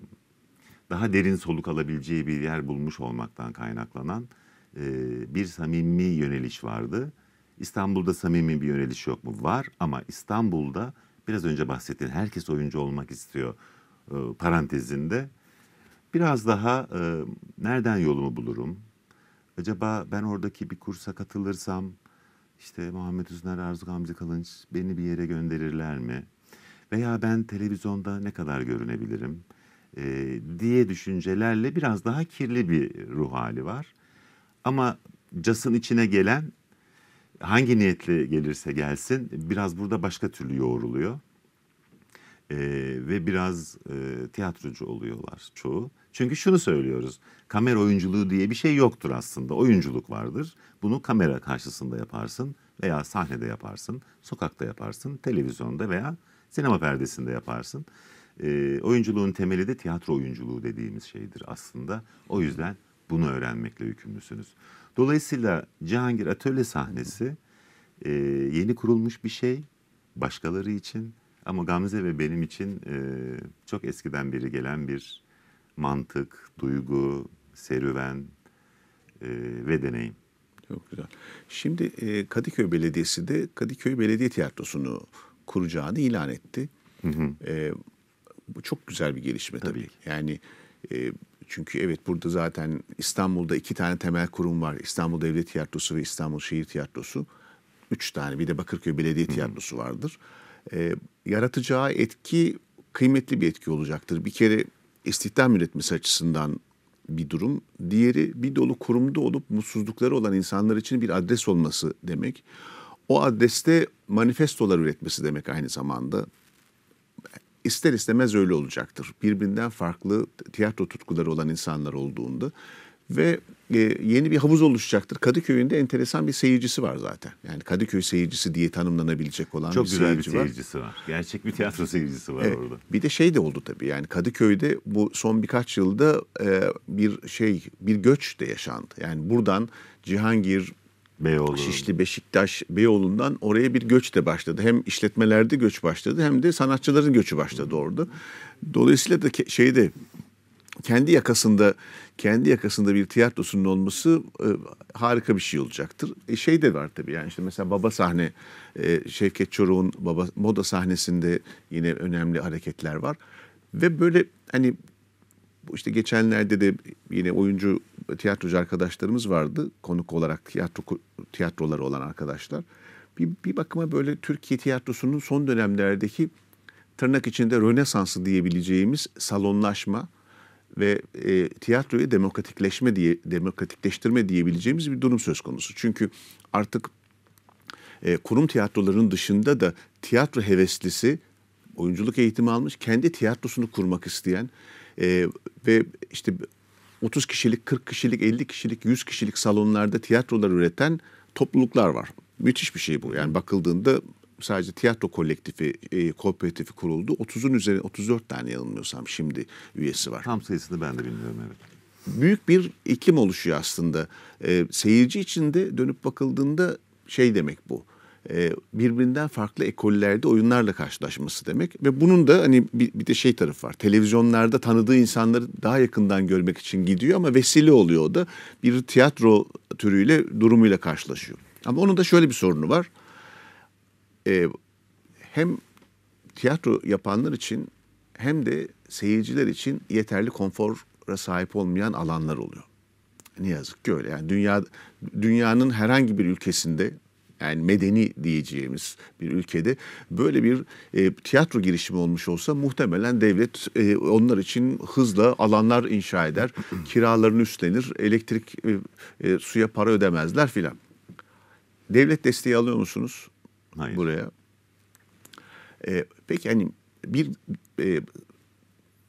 daha derin soluk alabileceği bir yer bulmuş olmaktan kaynaklanan e, bir samimi yöneliş vardı. İstanbul'da samimi bir yöneliş yok mu? Var ama İstanbul'da biraz önce bahsettiğin herkes oyuncu olmak istiyor e, parantezinde biraz daha e, nereden yolumu bulurum? Acaba ben oradaki bir kursa katılırsam işte Muhammed Üzner, Arzu Gamze Kalınç beni bir yere gönderirler mi? veya ben televizyonda ne kadar görünebilirim e, diye düşüncelerle biraz daha kirli bir ruh hali var. Ama casın içine gelen hangi niyetle gelirse gelsin biraz burada başka türlü yoğruluyor. E, ve biraz e, tiyatrocu oluyorlar çoğu. Çünkü şunu söylüyoruz. Kamera oyunculuğu diye bir şey yoktur aslında. Oyunculuk vardır. Bunu kamera karşısında yaparsın veya sahnede yaparsın, sokakta yaparsın, televizyonda veya Sinema perdesinde yaparsın. E, oyunculuğun temeli de tiyatro oyunculuğu dediğimiz şeydir aslında. O yüzden bunu öğrenmekle yükümlüsünüz. Dolayısıyla Cihangir Atölye sahnesi e, yeni kurulmuş bir şey başkaları için ama Gamze ve benim için e, çok eskiden beri gelen bir mantık, duygu, serüven e, ve deneyim. Çok güzel. Şimdi e, Kadıköy Belediyesi de Kadıköy Belediye Tiyatrosu'nu kuracağını ilan etti. Hı hı. E, bu çok güzel bir gelişme tabii. tabii. Yani e, çünkü evet burada zaten İstanbul'da iki tane temel kurum var. İstanbul Devlet Tiyatrosu ve İstanbul Şehir Tiyatrosu. Üç tane bir de Bakırköy Belediye Tiyatrosu vardır. E, yaratacağı etki kıymetli bir etki olacaktır. Bir kere istihdam üretmesi açısından bir durum. Diğeri bir dolu kurumda olup mutsuzlukları olan insanlar için bir adres olması demek o adreste manifestolar üretmesi demek aynı zamanda. İster istemez öyle olacaktır. Birbirinden farklı tiyatro tutkuları olan insanlar olduğunda ve e, yeni bir havuz oluşacaktır. Kadıköy'ünde enteresan bir seyircisi var zaten. Yani Kadıköy seyircisi diye tanımlanabilecek olan Çok bir güzel bir seyircisi var. var. Gerçek bir tiyatro seyircisi var evet. orada. Bir de şey de oldu tabii yani Kadıköy'de bu son birkaç yılda e, bir şey bir göç de yaşandı. Yani buradan Cihangir, Beyoğlu. Şişli, Beşiktaş, Beyoğlu'ndan oraya bir göç de başladı. Hem işletmelerde göç başladı hem de sanatçıların göçü başladı orada. Dolayısıyla da şeyde kendi yakasında kendi yakasında bir tiyatrosunun olması e, harika bir şey olacaktır. E, şey de var tabii yani işte mesela baba sahne e, Şevket Çoruh'un baba moda sahnesinde yine önemli hareketler var. Ve böyle hani işte geçenlerde de yine oyuncu tiyatrocu arkadaşlarımız vardı. Konuk olarak tiyatro tiyatroları olan arkadaşlar. Bir, bir bakıma böyle Türkiye tiyatrosunun son dönemlerdeki tırnak içinde rönesansı diyebileceğimiz salonlaşma ve e, tiyatroyu demokratikleşme diye demokratikleştirme diyebileceğimiz bir durum söz konusu. Çünkü artık e, kurum tiyatrolarının dışında da tiyatro heveslisi oyunculuk eğitimi almış, kendi tiyatrosunu kurmak isteyen e, ve işte 30 kişilik, 40 kişilik, 50 kişilik, 100 kişilik salonlarda tiyatrolar üreten topluluklar var. Müthiş bir şey bu. Yani bakıldığında sadece tiyatro kolektifi, e, kooperatifi kuruldu. 30'un üzerine 34 tane yanılmıyorsam şimdi üyesi var. Tam sayısını ben de bilmiyorum evet. Büyük bir ikim oluşuyor aslında. E, seyirci için de dönüp bakıldığında şey demek bu e, birbirinden farklı ekollerde oyunlarla karşılaşması demek ve bunun da hani bir, bir de şey tarafı var. Televizyonlarda tanıdığı insanları daha yakından görmek için gidiyor ama vesile oluyor o da bir tiyatro türüyle durumuyla karşılaşıyor. Ama onun da şöyle bir sorunu var. Ee, hem tiyatro yapanlar için hem de seyirciler için yeterli konfora sahip olmayan alanlar oluyor. Ne yazık ki öyle. Yani dünya dünyanın herhangi bir ülkesinde yani medeni diyeceğimiz bir ülkede böyle bir e, tiyatro girişimi olmuş olsa muhtemelen devlet e, onlar için hızla alanlar inşa eder, kiralarını üstlenir, elektrik e, e, suya para ödemezler filan. Devlet desteği alıyor musunuz Hayır. buraya? E, peki hani bir e,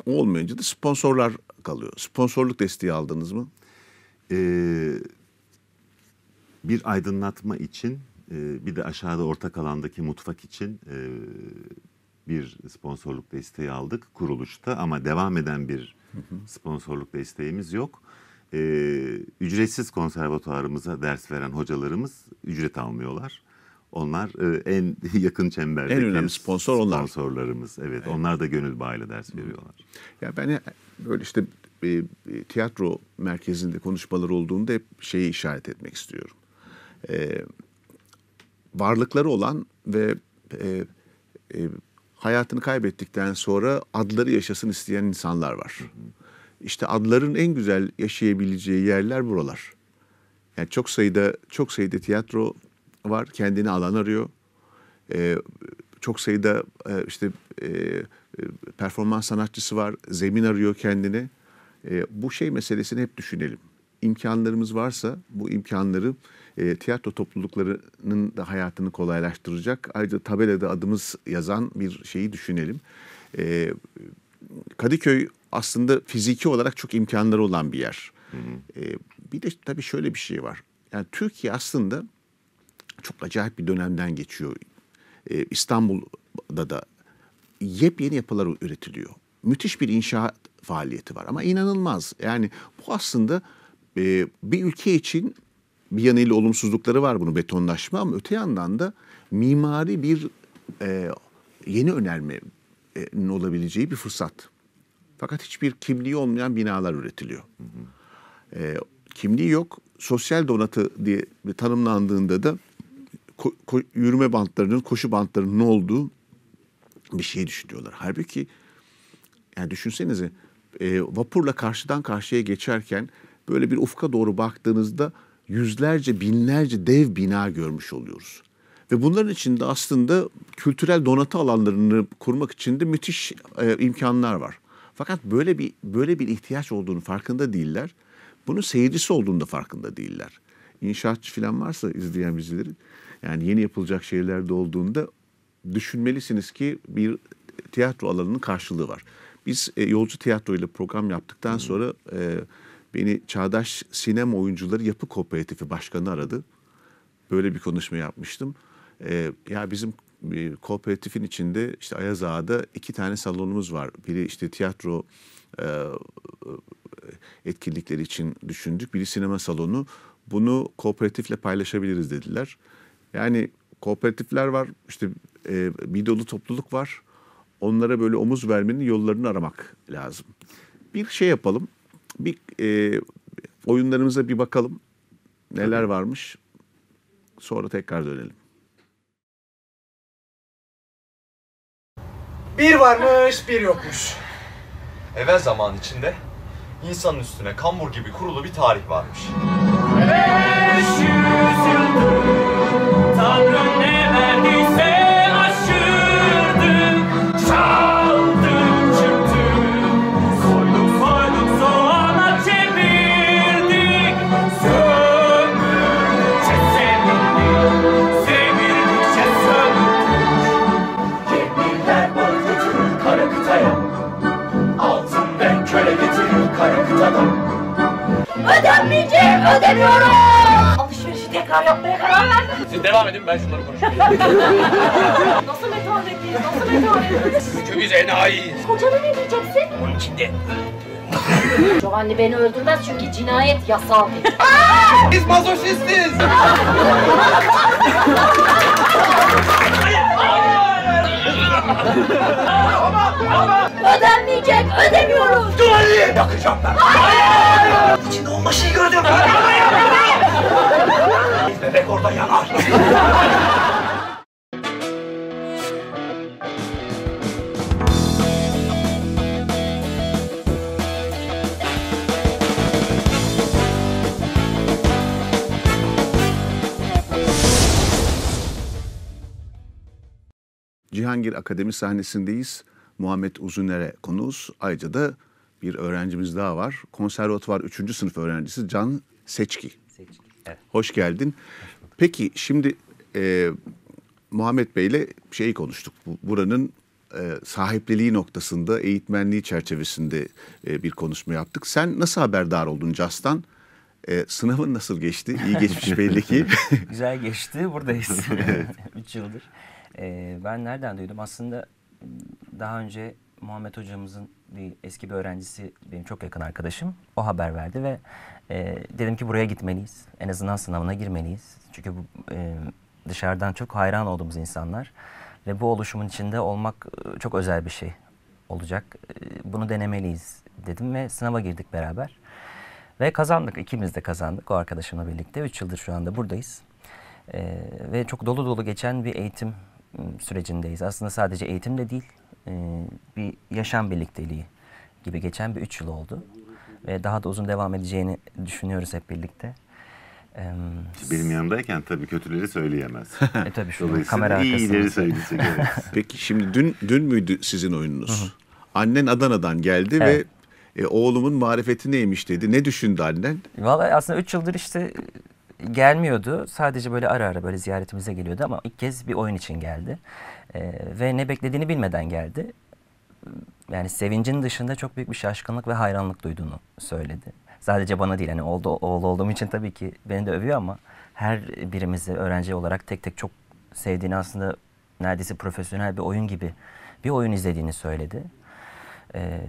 olmayınca da sponsorlar kalıyor. Sponsorluk desteği aldınız mı? Ee, bir aydınlatma için e, bir de aşağıda ortak alandaki mutfak için e, bir sponsorluk desteği aldık kuruluşta ama devam eden bir sponsorluk desteğimiz yok. E, ücretsiz konservatuarımıza ders veren hocalarımız ücret almıyorlar. Onlar e, en yakın çemberdeki en önemli sponsor onlar. sponsorlarımız. Evet, evet, onlar da gönül bağıyla ders veriyorlar. Ya ben böyle işte e, e, tiyatro merkezinde konuşmalar olduğunda hep şeyi işaret etmek istiyorum. E, varlıkları olan ve e, e, hayatını kaybettikten sonra adları yaşasın isteyen insanlar var. İşte adların en güzel yaşayabileceği yerler buralar. Yani çok sayıda çok sayıda tiyatro var, kendini alan arıyor. E, çok sayıda e, işte e, e performans sanatçısı var, zemin arıyor kendini. E, bu şey meselesini hep düşünelim. İmkanlarımız varsa bu imkanları e, tiyatro topluluklarının da hayatını kolaylaştıracak. Ayrıca tabelada adımız yazan bir şeyi düşünelim. E, Kadıköy aslında fiziki olarak çok imkanları olan bir yer. Hı hı. E, bir de tabii şöyle bir şey var. Yani Türkiye aslında çok acayip bir dönemden geçiyor. E, İstanbul'da da yepyeni yapılar üretiliyor. Müthiş bir inşaat faaliyeti var ama inanılmaz. Yani bu aslında e, bir ülke için bir yanıyla olumsuzlukları var bunu betonlaşma ama öte yandan da mimari bir e, yeni önermenin e, olabileceği bir fırsat. Fakat hiçbir kimliği olmayan binalar üretiliyor. Hı hı. E, kimliği yok. Sosyal donatı diye tanımlandığında da ko- ko- yürüme bantlarının, koşu bantlarının ne olduğu bir şey düşünüyorlar. Halbuki yani düşünsenize e, vapurla karşıdan karşıya geçerken böyle bir ufka doğru baktığınızda yüzlerce, binlerce dev bina görmüş oluyoruz. Ve bunların içinde aslında kültürel donatı alanlarını kurmak için de müthiş e, imkanlar var. Fakat böyle bir böyle bir ihtiyaç olduğunu farkında değiller. Bunun seyircisi olduğunu da farkında değiller. İnşaatçı falan varsa izleyen bizileri yani yeni yapılacak şeylerde olduğunda düşünmelisiniz ki bir tiyatro alanının karşılığı var. Biz e, yolcu tiyatro ile program yaptıktan hmm. sonra e, Beni Çağdaş Sinema Oyuncuları Yapı Kooperatifi Başkanı aradı. Böyle bir konuşma yapmıştım. E, ya bizim e, kooperatifin içinde işte Ayaz Ağa'da iki tane salonumuz var. Biri işte tiyatro e, e, etkinlikleri için düşündük. Biri sinema salonu. Bunu kooperatifle paylaşabiliriz dediler. Yani kooperatifler var, işte e, bir dolu topluluk var. Onlara böyle omuz vermenin yollarını aramak lazım. Bir şey yapalım bir e, oyunlarımıza bir bakalım. Neler varmış. Sonra tekrar dönelim. Bir varmış, bir yokmuş. Evvel zaman içinde insanın üstüne kambur gibi kurulu bir tarih varmış. 500 yıldır Tanrı'nın canım. Ödenmeyeceğim, ödemiyorum. Alışverişi tekrar yapmaya karar verdim. Siz devam edin, ben şunları konuşayım. nasıl metanetliyiz, nasıl metanetliyiz? Üçümüz enayiyiz. Kocana ne diyeceksin? Onun içinde. de Giovanni beni öldürmez çünkü cinayet yasal. Biz mazoşistiz. Ödenmeyecek, ödemiyoruz. Dur Ali! Yakacağım ben. Hayır! İçinde olma şeyi gördüm. Bebek orada yanar. Cihangir Akademi sahnesindeyiz. Muhammed Uzunere konuğuz. Ayrıca da bir öğrencimiz daha var. Konservatuvar 3. sınıf öğrencisi Can Seçki. Seçki. Evet. Hoş geldin. Hoş Peki şimdi e, Muhammed Bey'le şeyi konuştuk. buranın e, sahipliliği noktasında eğitmenliği çerçevesinde e, bir konuşma yaptık. Sen nasıl haberdar oldun CAS'tan? E, sınavın nasıl geçti? İyi geçmiş belli ki. Güzel geçti. Buradayız. 3 evet. yıldır. E, ben nereden duydum? Aslında daha önce Muhammed hocamızın bir eski bir öğrencisi benim çok yakın arkadaşım. O haber verdi ve e, dedim ki buraya gitmeliyiz. En azından sınavına girmeliyiz. Çünkü bu e, dışarıdan çok hayran olduğumuz insanlar ve bu oluşumun içinde olmak e, çok özel bir şey olacak. E, bunu denemeliyiz dedim ve sınava girdik beraber. Ve kazandık. ikimiz de kazandık o arkadaşımla birlikte. Üç yıldır şu anda buradayız. E, ve çok dolu dolu geçen bir eğitim sürecindeyiz. Aslında sadece eğitim de değil, e, bir yaşam birlikteliği gibi geçen bir üç yıl oldu. Ve daha da uzun devam edeceğini düşünüyoruz hep birlikte. E, Benim yanımdayken tabii kötüleri söyleyemez. e tabii şu kamera iyileri söyleyecek. Peki şimdi dün dün müydü sizin oyununuz? Annen Adana'dan geldi evet. ve e, oğlumun marifeti neymiş dedi. Ne düşündü annen? Vallahi aslında 3 yıldır işte gelmiyordu. Sadece böyle ara ara böyle ziyaretimize geliyordu ama ilk kez bir oyun için geldi. E, ve ne beklediğini bilmeden geldi. Yani sevincin dışında çok büyük bir şaşkınlık ve hayranlık duyduğunu söyledi. Sadece bana değil hani oldu, oğlu olduğum için tabii ki beni de övüyor ama her birimizi öğrenci olarak tek tek çok sevdiğini aslında neredeyse profesyonel bir oyun gibi bir oyun izlediğini söyledi. Ee,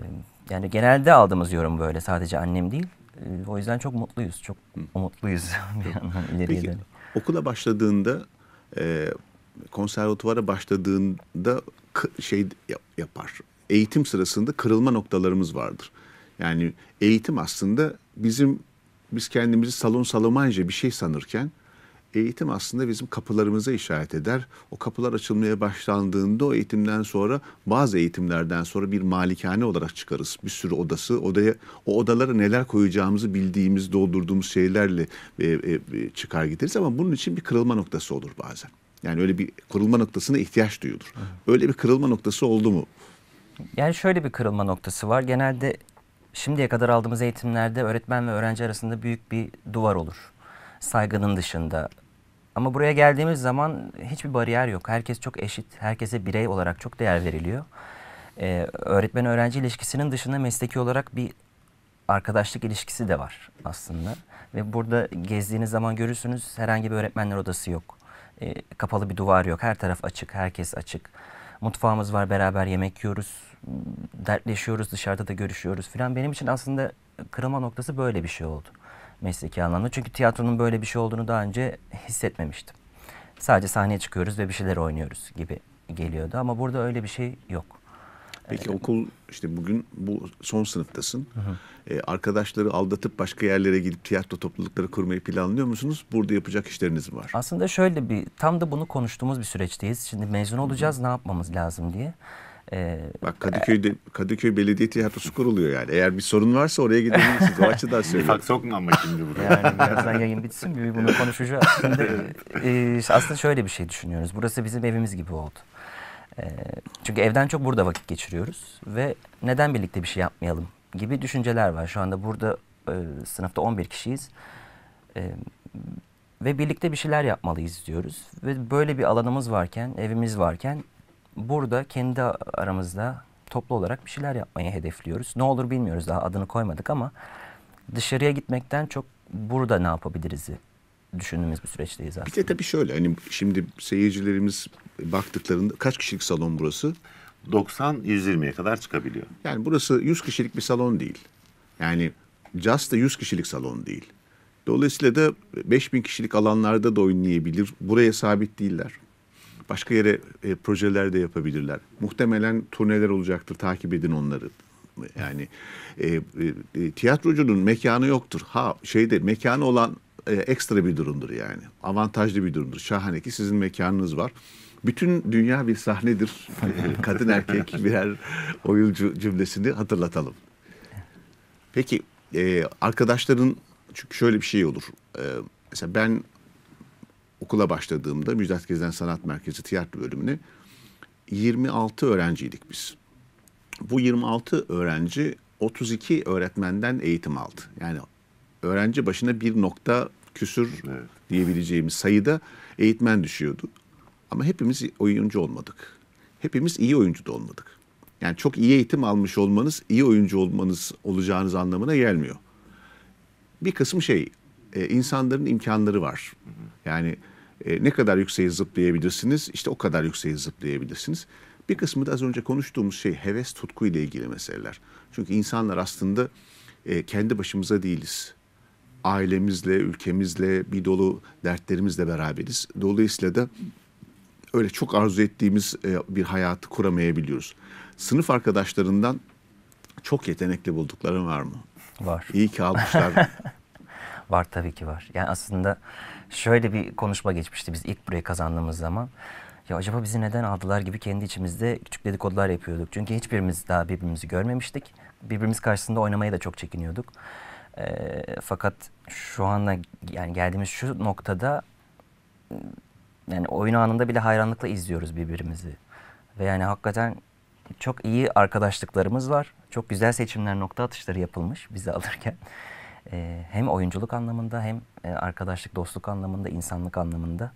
yani genelde aldığımız yorum böyle sadece annem değil. Ee, o yüzden çok mutluyuz, çok Hı. umutluyuz bir yandan ileriye Peki, dönüp. Okula başladığında, e, konservatuvara başladığında şey yapar. Eğitim sırasında kırılma noktalarımız vardır. Yani eğitim aslında bizim biz kendimizi salon salamanca bir şey sanırken eğitim aslında bizim kapılarımıza işaret eder. O kapılar açılmaya başlandığında o eğitimden sonra bazı eğitimlerden sonra bir malikane olarak çıkarız. Bir sürü odası, odaya o odalara neler koyacağımızı bildiğimiz, doldurduğumuz şeylerle e, e, e çıkar gideriz ama bunun için bir kırılma noktası olur bazen. Yani öyle bir kırılma noktasına ihtiyaç duyulur. Öyle bir kırılma noktası oldu mu? Yani şöyle bir kırılma noktası var. Genelde şimdiye kadar aldığımız eğitimlerde öğretmen ve öğrenci arasında büyük bir duvar olur. Saygının dışında, ama buraya geldiğimiz zaman hiçbir bariyer yok. Herkes çok eşit, herkese birey olarak çok değer veriliyor. Ee, Öğretmen-öğrenci ilişkisinin dışında mesleki olarak bir arkadaşlık ilişkisi de var aslında. Ve burada gezdiğiniz zaman görürsünüz herhangi bir öğretmenler odası yok. Ee, kapalı bir duvar yok. Her taraf açık, herkes açık. Mutfağımız var, beraber yemek yiyoruz, dertleşiyoruz, dışarıda da görüşüyoruz filan. Benim için aslında kırılma noktası böyle bir şey oldu mesleki anlamda. Çünkü tiyatronun böyle bir şey olduğunu daha önce hissetmemiştim. Sadece sahneye çıkıyoruz ve bir şeyler oynuyoruz gibi geliyordu ama burada öyle bir şey yok. Peki ee, okul işte bugün bu son sınıftasın. Hı Ee, arkadaşları aldatıp başka yerlere gidip tiyatro toplulukları kurmayı planlıyor musunuz? Burada yapacak işleriniz var. Aslında şöyle bir tam da bunu konuştuğumuz bir süreçteyiz. Şimdi mezun olacağız hı hı. ne yapmamız lazım diye. Ee, Bak Kadıköy'de Kadıköy Belediye Tiyatrosu kuruluyor yani. Eğer bir sorun varsa oraya gidebilirsiniz. O açıdan söylüyorum. Fak sokma ama şimdi buraya. Yani birazdan yayın bitsin bir bunu konuşacağız. Şimdi e, aslında şöyle bir şey düşünüyoruz. Burası bizim evimiz gibi oldu. E, çünkü evden çok burada vakit geçiriyoruz ve neden birlikte bir şey yapmayalım gibi düşünceler var. Şu anda burada e, sınıfta 11 kişiyiz. E, ve birlikte bir şeyler yapmalıyız diyoruz. Ve böyle bir alanımız varken, evimiz varken burada kendi aramızda toplu olarak bir şeyler yapmayı hedefliyoruz. Ne olur bilmiyoruz daha adını koymadık ama dışarıya gitmekten çok burada ne yapabiliriz düşündüğümüz bir süreçteyiz aslında. Bir de tabii şöyle hani şimdi seyircilerimiz baktıklarında kaç kişilik salon burası? 90-120'ye kadar çıkabiliyor. Yani burası 100 kişilik bir salon değil. Yani Just da 100 kişilik salon değil. Dolayısıyla da 5000 kişilik alanlarda da oynayabilir. Buraya sabit değiller başka yere e, projeler de yapabilirler. Muhtemelen turneler olacaktır. Takip edin onları. Yani e, e, e, tiyatrocunun mekanı yoktur. Ha şeyde mekanı olan e, ekstra bir durumdur yani. Avantajlı bir durumdur. Şahane ki sizin mekanınız var. Bütün dünya bir sahnedir. E, kadın erkek birer oyuncu cümlesini hatırlatalım. Peki e, arkadaşların çünkü şöyle bir şey olur. E, mesela ben okula başladığımda Müjdat Gezen Sanat Merkezi Tiyatro Bölümüne 26 öğrenciydik biz. Bu 26 öğrenci 32 öğretmenden eğitim aldı. Yani öğrenci başına bir nokta küsür evet. diyebileceğimiz sayıda eğitmen düşüyordu. Ama hepimiz oyuncu olmadık. Hepimiz iyi oyuncu da olmadık. Yani çok iyi eğitim almış olmanız iyi oyuncu olmanız olacağınız anlamına gelmiyor. Bir kısım şey e, insanların imkanları var. Yani e, ne kadar yükseğe zıplayabilirsiniz işte o kadar yükseğe zıplayabilirsiniz. Bir kısmı da az önce konuştuğumuz şey heves tutku ile ilgili meseleler. Çünkü insanlar aslında e, kendi başımıza değiliz. Ailemizle, ülkemizle, bir dolu dertlerimizle beraberiz. Dolayısıyla da öyle çok arzu ettiğimiz e, bir hayatı kuramayabiliyoruz. Sınıf arkadaşlarından çok yetenekli buldukların var mı? Var. İyi ki almışlar. Var tabii ki var. Yani aslında şöyle bir konuşma geçmişti biz ilk burayı kazandığımız zaman. Ya acaba bizi neden aldılar gibi kendi içimizde küçük dedikodular yapıyorduk. Çünkü hiçbirimiz daha birbirimizi görmemiştik. Birbirimiz karşısında oynamaya da çok çekiniyorduk. E, fakat şu anda yani geldiğimiz şu noktada yani oyun anında bile hayranlıkla izliyoruz birbirimizi. Ve yani hakikaten çok iyi arkadaşlıklarımız var. Çok güzel seçimler nokta atışları yapılmış bizi alırken e, hem oyunculuk anlamında hem e, arkadaşlık, dostluk anlamında, insanlık anlamında.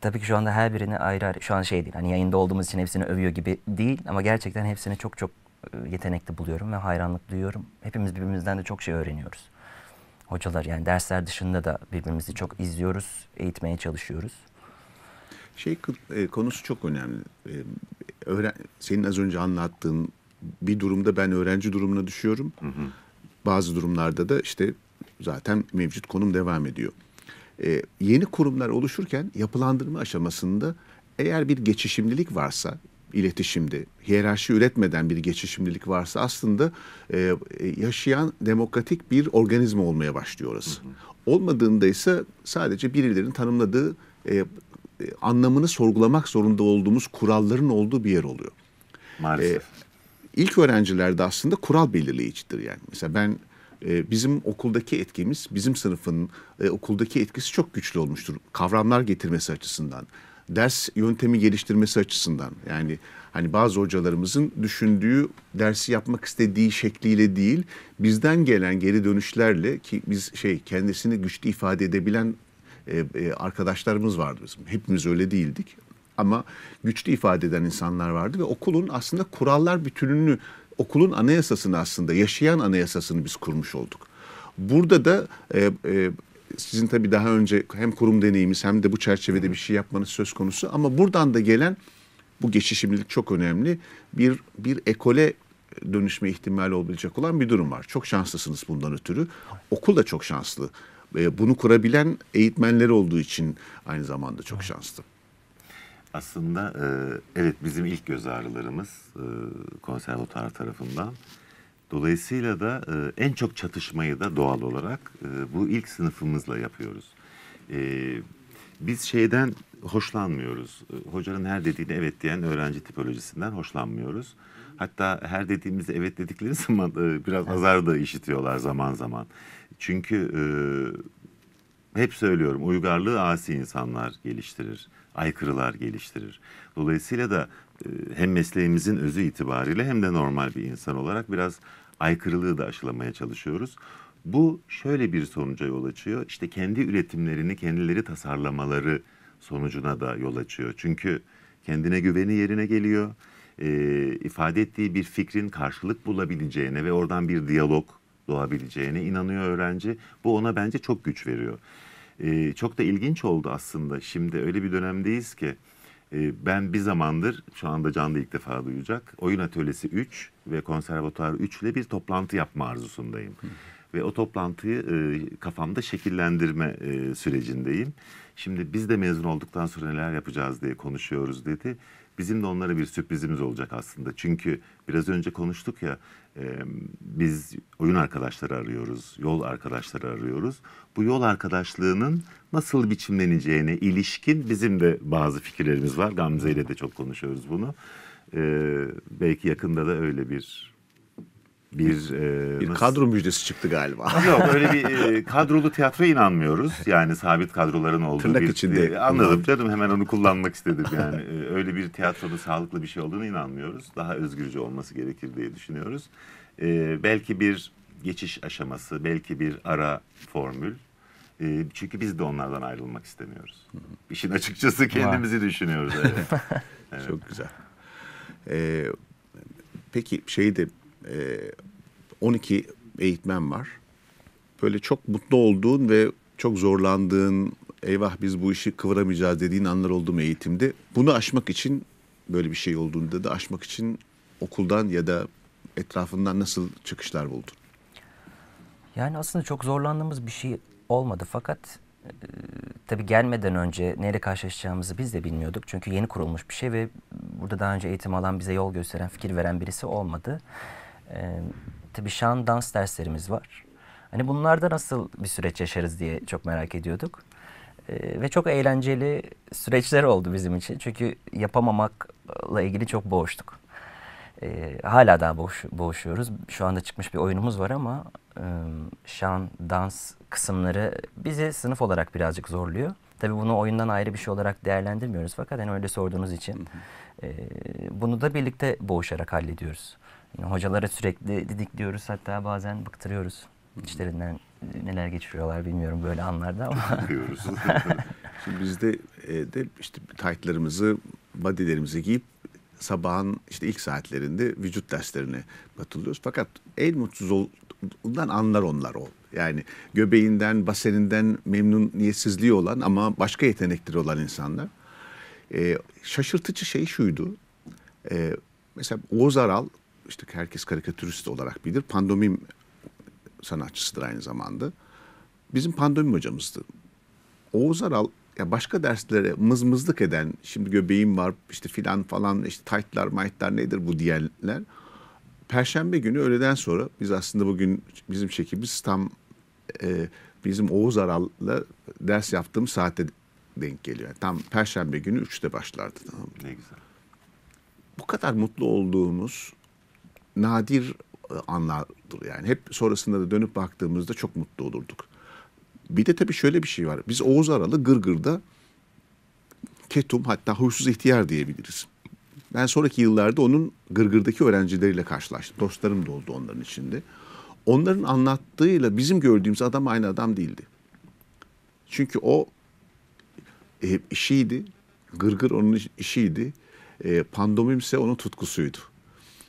Tabii ki şu anda her birini ayrı ayrı, şu an şey değil hani yayında olduğumuz için hepsini övüyor gibi değil ama gerçekten hepsini çok çok e, yetenekli buluyorum ve hayranlık duyuyorum. Hepimiz birbirimizden de çok şey öğreniyoruz. Hocalar yani dersler dışında da birbirimizi çok izliyoruz, eğitmeye çalışıyoruz. Şey e, konusu çok önemli. E, senin az önce anlattığın bir durumda ben öğrenci durumuna düşüyorum. Hı hı bazı durumlarda da işte zaten mevcut konum devam ediyor. E, yeni kurumlar oluşurken yapılandırma aşamasında eğer bir geçişimlilik varsa iletişimde hiyerarşi üretmeden bir geçişimlilik varsa aslında e, e yaşayan demokratik bir organizma olmaya başlıyoruz. Olmadığında ise sadece birilerinin tanımladığı e, e, anlamını sorgulamak zorunda olduğumuz kuralların olduğu bir yer oluyor. Maalesef. E, İlk öğrencilerde aslında kural belirleyicidir yani. Mesela ben e, bizim okuldaki etkimiz, bizim sınıfın e, okuldaki etkisi çok güçlü olmuştur. Kavramlar getirmesi açısından, ders yöntemi geliştirmesi açısından. Yani hani bazı hocalarımızın düşündüğü, dersi yapmak istediği şekliyle değil, bizden gelen geri dönüşlerle ki biz şey kendisini güçlü ifade edebilen e, arkadaşlarımız vardı bizim. Hepimiz öyle değildik ama güçlü ifade eden insanlar vardı ve okulun aslında kurallar bütününü, okulun anayasasını aslında yaşayan anayasasını biz kurmuş olduk. Burada da e, e, sizin tabii daha önce hem kurum deneyimiz hem de bu çerçevede bir şey yapmanız söz konusu ama buradan da gelen bu geçişimlilik çok önemli. Bir bir ekole dönüşme ihtimali olabilecek olan bir durum var. Çok şanslısınız bundan ötürü. Okul da çok şanslı. E, bunu kurabilen eğitmenleri olduğu için aynı zamanda çok şanslı. Aslında e, evet bizim ilk göz ağrılarımız e, konservatuar tarafından. Dolayısıyla da e, en çok çatışmayı da doğal olarak e, bu ilk sınıfımızla yapıyoruz. E, biz şeyden hoşlanmıyoruz. E, hocanın her dediğini evet diyen öğrenci tipolojisinden hoşlanmıyoruz. Hatta her dediğimizi evet dedikleri zaman e, biraz azar da işitiyorlar zaman zaman. Çünkü e, hep söylüyorum uygarlığı asi insanlar geliştirir aykırılar geliştirir. Dolayısıyla da e, hem mesleğimizin özü itibariyle hem de normal bir insan olarak biraz aykırılığı da aşılamaya çalışıyoruz. Bu şöyle bir sonuca yol açıyor. İşte kendi üretimlerini kendileri tasarlamaları sonucuna da yol açıyor. Çünkü kendine güveni yerine geliyor. E, ifade ettiği bir fikrin karşılık bulabileceğine ve oradan bir diyalog doğabileceğine inanıyor öğrenci. Bu ona bence çok güç veriyor. E, çok da ilginç oldu aslında. Şimdi öyle bir dönemdeyiz ki e, ben bir zamandır şu anda Can ilk defa duyacak. Oyun Atölyesi 3 ve Konservatuar 3 ile bir toplantı yapma arzusundayım. Ve o toplantıyı e, kafamda şekillendirme e, sürecindeyim. Şimdi biz de mezun olduktan sonra neler yapacağız diye konuşuyoruz dedi. Bizim de onlara bir sürprizimiz olacak aslında. Çünkü biraz önce konuştuk ya biz oyun arkadaşları arıyoruz, yol arkadaşları arıyoruz. Bu yol arkadaşlığının nasıl biçimleneceğine ilişkin bizim de bazı fikirlerimiz var. Gamze ile de çok konuşuyoruz bunu. Ee, belki yakında da öyle bir bir, e, bir nasıl... kadro müjdesi çıktı galiba. Yok öyle bir e, kadrolu tiyatroya inanmıyoruz. Yani sabit kadroların olduğu Tırnak bir içinde. E, anladım canım hemen onu kullanmak istedim yani. E, öyle bir tiyatroda sağlıklı bir şey olduğunu inanmıyoruz. Daha özgürce olması gerekir diye düşünüyoruz. E, belki bir geçiş aşaması, belki bir ara formül. E, çünkü biz de onlardan ayrılmak istemiyoruz. İşin açıkçası kendimizi düşünüyoruz. Evet. evet. Çok güzel. Ee, peki şeyi de e, ee, 12 eğitmen var. Böyle çok mutlu olduğun ve çok zorlandığın, eyvah biz bu işi kıvıramayacağız dediğin anlar oldu mu eğitimde? Bunu aşmak için, böyle bir şey olduğunda da aşmak için okuldan ya da etrafından nasıl çıkışlar buldun? Yani aslında çok zorlandığımız bir şey olmadı fakat e, tabii gelmeden önce neyle karşılaşacağımızı biz de bilmiyorduk. Çünkü yeni kurulmuş bir şey ve burada daha önce eğitim alan bize yol gösteren, fikir veren birisi olmadı. E, tabii an dans derslerimiz var. Hani bunlarda nasıl bir süreç yaşarız diye çok merak ediyorduk. E, ve çok eğlenceli süreçler oldu bizim için. Çünkü yapamamakla ilgili çok boğuştuk. E, hala daha boğuş, boğuşuyoruz. Şu anda çıkmış bir oyunumuz var ama e, an dans kısımları bizi sınıf olarak birazcık zorluyor. Tabii bunu oyundan ayrı bir şey olarak değerlendirmiyoruz fakat hani öyle sorduğunuz için e, bunu da birlikte boğuşarak hallediyoruz. Yine hocalara sürekli didikliyoruz hatta bazen bıktırıyoruz. İçlerinden e, neler geçiriyorlar bilmiyorum böyle anlarda ama. Biliyoruz. Şimdi biz de, e, de işte taytlarımızı, bodylerimizi giyip sabahın işte ilk saatlerinde vücut derslerine katılıyoruz. Fakat en mutsuz olduğundan anlar onlar o. Yani göbeğinden, baseninden memnuniyetsizliği olan ama başka yetenekleri olan insanlar. E, şaşırtıcı şey şuydu. E, mesela Oğuz Aral işte herkes karikatürist olarak bilir. Pandomim sanatçısıdır aynı zamanda. Bizim pandomim hocamızdı. Oğuz Aral ya başka derslere mızmızlık eden şimdi göbeğim var işte filan falan işte taytlar maytlar nedir bu diyenler. Perşembe günü öğleden sonra biz aslında bugün bizim çekimiz tam e, bizim Oğuz Aral'la ders yaptığım saatte denk geliyor. Yani tam Perşembe günü 3'te başlardı. Tamam Ne güzel. Bu kadar mutlu olduğumuz nadir e, anlardır yani. Hep sonrasında da dönüp baktığımızda çok mutlu olurduk. Bir de tabii şöyle bir şey var. Biz Oğuz Aralı Gırgır'da ketum hatta huysuz ihtiyar diyebiliriz. Ben sonraki yıllarda onun Gırgır'daki öğrencileriyle karşılaştım. Dostlarım da oldu onların içinde. Onların anlattığıyla bizim gördüğümüz adam aynı adam değildi. Çünkü o e, işiydi. Gırgır onun işiydi. E, pandomimse onun tutkusuydu.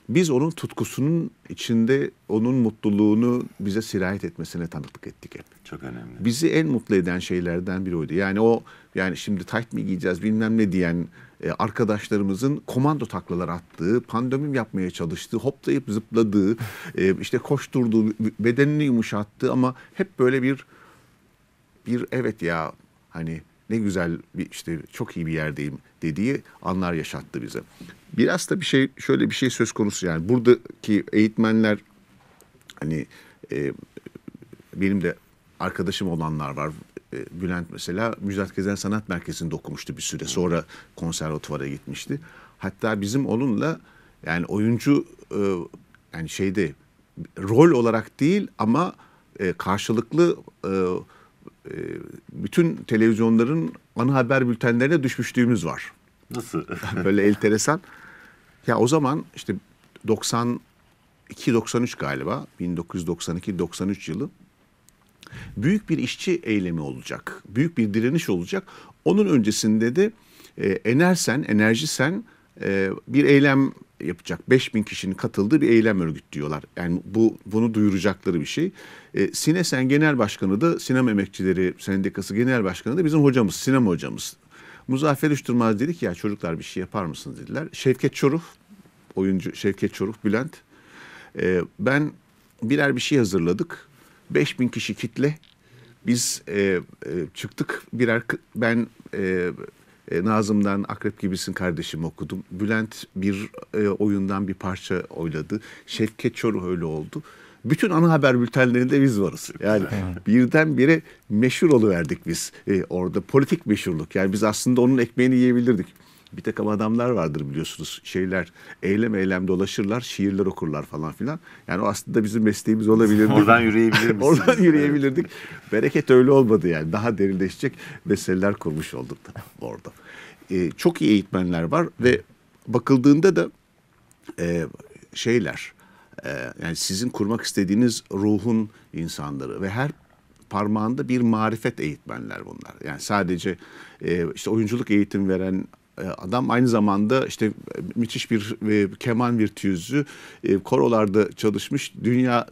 Biz onun tutkusunun içinde onun mutluluğunu bize sirayet etmesine tanıklık ettik hep. Çok önemli. Bizi en mutlu eden şeylerden biri oydu. Yani o yani şimdi tight mi giyeceğiz bilmem ne diyen e, arkadaşlarımızın komando taklalar attığı, pandemim yapmaya çalıştığı, hoplayıp zıpladığı, e, işte koşturduğu, bedenini yumuşattığı ama hep böyle bir bir evet ya hani ne güzel bir işte çok iyi bir yerdeyim dediği anlar yaşattı bize. Biraz da bir şey şöyle bir şey söz konusu yani buradaki eğitmenler hani e, benim de arkadaşım olanlar var. E, Bülent mesela Müjdat Gezen Sanat Merkezi'nde okumuştu bir süre. Sonra konservatuvara gitmişti. Hatta bizim onunla yani oyuncu e, yani şeyde rol olarak değil ama e, karşılıklı e, e, bütün televizyonların ana haber bültenlerine düşmüşlüğümüz var. Nasıl? Böyle enteresan. Ya o zaman işte 92 93 galiba 1992 93 yılı büyük bir işçi eylemi olacak. Büyük bir direniş olacak. Onun öncesinde de e, Enersen, Enerjisen e, bir eylem yapacak 5000 kişinin katıldığı bir eylem örgütlüyorlar. Yani bu bunu duyuracakları bir şey. E, Sinesen Genel Başkanı da Sinema Emekçileri Sendikası Genel Başkanı da bizim hocamız, sinema hocamız. Muzaffer Üçtürmaz dedi ki ya çocuklar bir şey yapar mısınız dediler. Şevket Çoruh, oyuncu Şevket Çoruh, Bülent. E, ben birer bir şey hazırladık. 5000 kişi kitle. Biz e, e, çıktık birer ben e, e, Nazım'dan Akrep Gibisin Kardeşim okudum. Bülent bir e, oyundan bir parça oyladı. Şevket Çoruh öyle oldu. Bütün ana haber bültenlerinde biz varız. Yani birdenbire meşhur oluverdik biz e, orada. Politik meşhurluk. Yani biz aslında onun ekmeğini yiyebilirdik bir takım adamlar vardır biliyorsunuz. Şeyler eylem eylem dolaşırlar, şiirler okurlar falan filan. Yani o aslında bizim mesleğimiz olabilirdi. Oradan yürüyebilir misiniz? Oradan yürüyebilirdik. Bereket öyle olmadı yani. Daha derinleşecek meseleler kurmuş olduk da orada. Ee, çok iyi eğitmenler var ve bakıldığında da e, şeyler e, yani sizin kurmak istediğiniz ruhun insanları ve her parmağında bir marifet eğitmenler bunlar. Yani sadece e, işte oyunculuk eğitim veren e, adam aynı zamanda işte e, müthiş bir e, keman virtüözü, korolarda çalışmış, dünya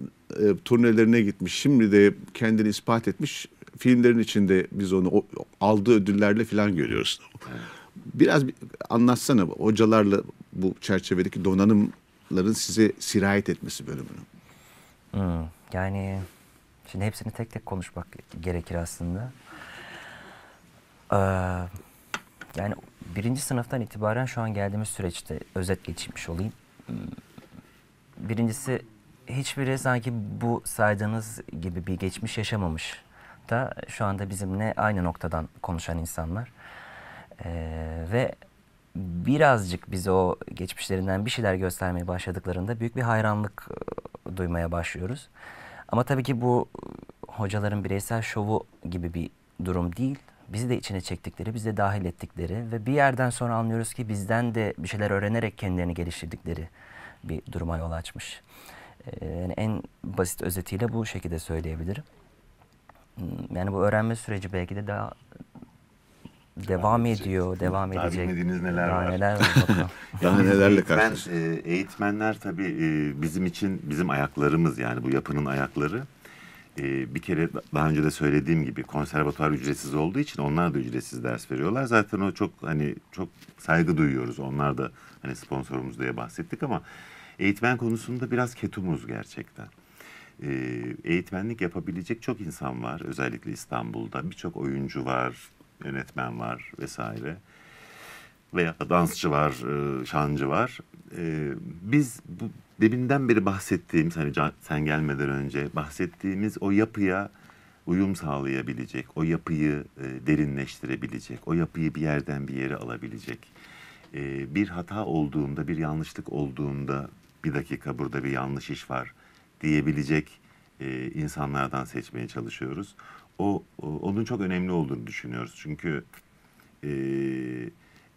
turnelerine gitmiş. Şimdi de kendini ispat etmiş. Filmlerin içinde biz onu aldığı ödüllerle falan görüyoruz. Biraz anlatsana hocalarla bu çerçevedeki donanımların size sirayet etmesi bölümünü. Hmm, yani şimdi hepsini tek tek konuşmak gerekir aslında. Ee, yani birinci sınıftan itibaren şu an geldiğimiz süreçte özet geçmiş olayım. Birincisi hiçbiri sanki bu saydığınız gibi bir geçmiş yaşamamış da şu anda bizimle aynı noktadan konuşan insanlar. Ee, ve birazcık bize o geçmişlerinden bir şeyler göstermeye başladıklarında büyük bir hayranlık e, duymaya başlıyoruz. Ama tabii ki bu e, hocaların bireysel şovu gibi bir durum değil bizi de içine çektikleri, bizi de dahil ettikleri ve bir yerden sonra anlıyoruz ki bizden de bir şeyler öğrenerek kendilerini geliştirdikleri bir duruma yol açmış. Ee, yani en basit özetiyle bu şekilde söyleyebilirim. Hmm, yani bu öğrenme süreci belki de daha devam edecek. ediyor, devam daha edecek. Daha bilmediğiniz neler daha var. Neler var daha nelerle karşılaştık. Eğitmen, e, eğitmenler tabii e, bizim için bizim ayaklarımız yani bu yapının ayakları e, bir kere daha önce de söylediğim gibi konservatuvar ücretsiz olduğu için onlar da ücretsiz ders veriyorlar. Zaten o çok hani çok saygı duyuyoruz. Onlar da hani sponsorumuz diye bahsettik ama eğitmen konusunda biraz ketumuz gerçekten. E, eğitmenlik yapabilecek çok insan var özellikle İstanbul'da. Birçok oyuncu var, yönetmen var vesaire veya dansçı var, e, şancı var. Ee, biz bu, deminden beri bahsettiğim hani sen gelmeden önce bahsettiğimiz o yapıya uyum sağlayabilecek, o yapıyı e, derinleştirebilecek, o yapıyı bir yerden bir yere alabilecek. E, bir hata olduğunda, bir yanlışlık olduğunda bir dakika burada bir yanlış iş var diyebilecek e, insanlardan seçmeye çalışıyoruz. O, o onun çok önemli olduğunu düşünüyoruz çünkü e,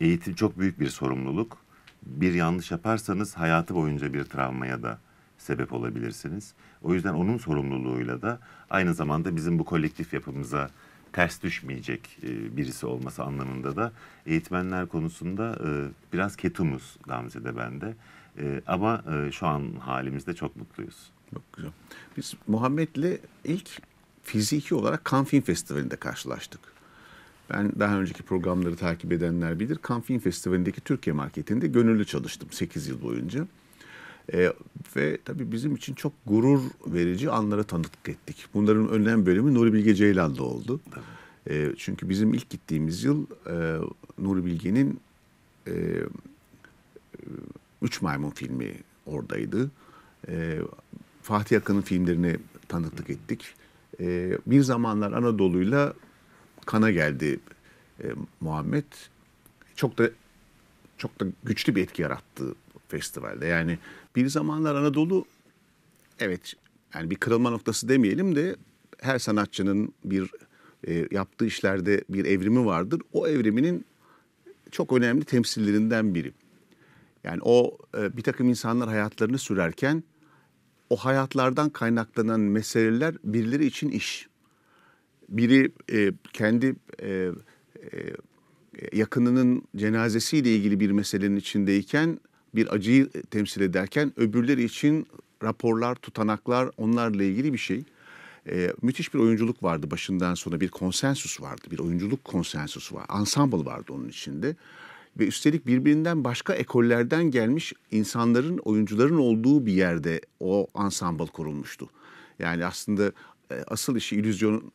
eğitim çok büyük bir sorumluluk bir yanlış yaparsanız hayatı boyunca bir travmaya da sebep olabilirsiniz. O yüzden onun sorumluluğuyla da aynı zamanda bizim bu kolektif yapımıza ters düşmeyecek e, birisi olması anlamında da eğitmenler konusunda e, biraz ketumuz Gamze'de bende. E, ama şu an halimizde çok mutluyuz. Çok güzel. Biz Muhammed'le ilk fiziki olarak Cannes Film Festivali'nde karşılaştık. Ben daha önceki programları takip edenler bilir. Cannes Film Festivali'ndeki Türkiye marketinde gönüllü çalıştım 8 yıl boyunca. E, ve tabii bizim için çok gurur verici anlara tanıklık ettik. Bunların önemli bölümü Nuri Bilge Ceylan'da oldu. E, çünkü bizim ilk gittiğimiz yıl e, Nuri Bilge'nin e, e Üç Maymun filmi oradaydı. E, Fatih Akın'ın filmlerini tanıklık ettik. E, bir zamanlar Anadolu'yla kana geldi e, Muhammed. Çok da çok da güçlü bir etki yarattı festivalde. Yani bir zamanlar Anadolu evet yani bir kırılma noktası demeyelim de her sanatçının bir e, yaptığı işlerde bir evrimi vardır. O evriminin çok önemli temsillerinden biri. Yani o e, bir takım insanlar hayatlarını sürerken o hayatlardan kaynaklanan meseleler birileri için iş biri e, kendi e, e, yakınının cenazesiyle ilgili bir meselenin içindeyken bir acıyı temsil ederken öbürleri için raporlar, tutanaklar onlarla ilgili bir şey. Ee, müthiş bir oyunculuk vardı başından sona bir konsensus vardı. Bir oyunculuk konsensusu var. Ensemble vardı onun içinde. Ve üstelik birbirinden başka ekollerden gelmiş insanların, oyuncuların olduğu bir yerde o ensemble kurulmuştu. Yani aslında e, asıl işi illüzyon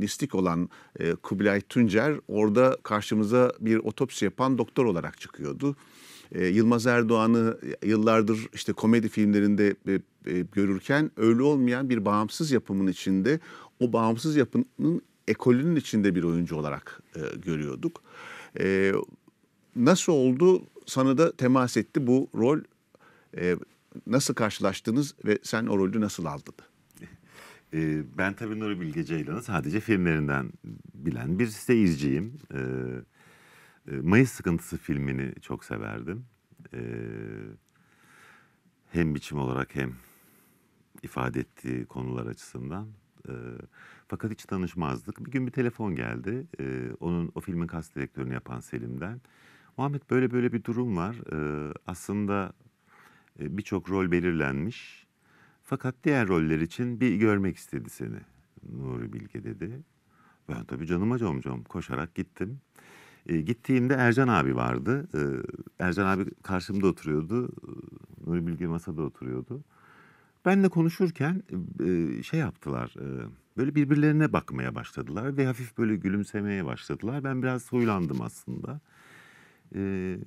Nistik olan e, Kubilay Tuncer orada karşımıza bir otopsi yapan doktor olarak çıkıyordu. E, Yılmaz Erdoğan'ı e, yıllardır işte komedi filmlerinde e, e, görürken öyle olmayan bir bağımsız yapımın içinde o bağımsız yapının ekolünün içinde bir oyuncu olarak e, görüyorduk. E, nasıl oldu? Sana da temas etti bu rol. E, nasıl karşılaştınız ve sen o rolü nasıl aldın? E, ben tabii Nuri Bilge Ceylan'ı sadece filmlerinden bilen bir seyirciyim. Ee, e, Mayıs Sıkıntısı filmini çok severdim. E, hem biçim olarak hem ifade ettiği konular açısından. E, fakat hiç tanışmazdık. Bir gün bir telefon geldi. E, onun o filmin kast direktörünü yapan Selim'den. Muhammed böyle böyle bir durum var. E, aslında e, birçok rol belirlenmiş fakat diğer roller için bir görmek istedi seni. Nuri Bilge dedi. Ben tabii canıma comcom koşarak gittim. E, gittiğimde Ercan abi vardı. E, Ercan abi karşımda oturuyordu. E, Nuri Bilge masada oturuyordu. Benle konuşurken e, şey yaptılar. E, böyle birbirlerine bakmaya başladılar ve hafif böyle gülümsemeye başladılar. Ben biraz huylandım aslında. E,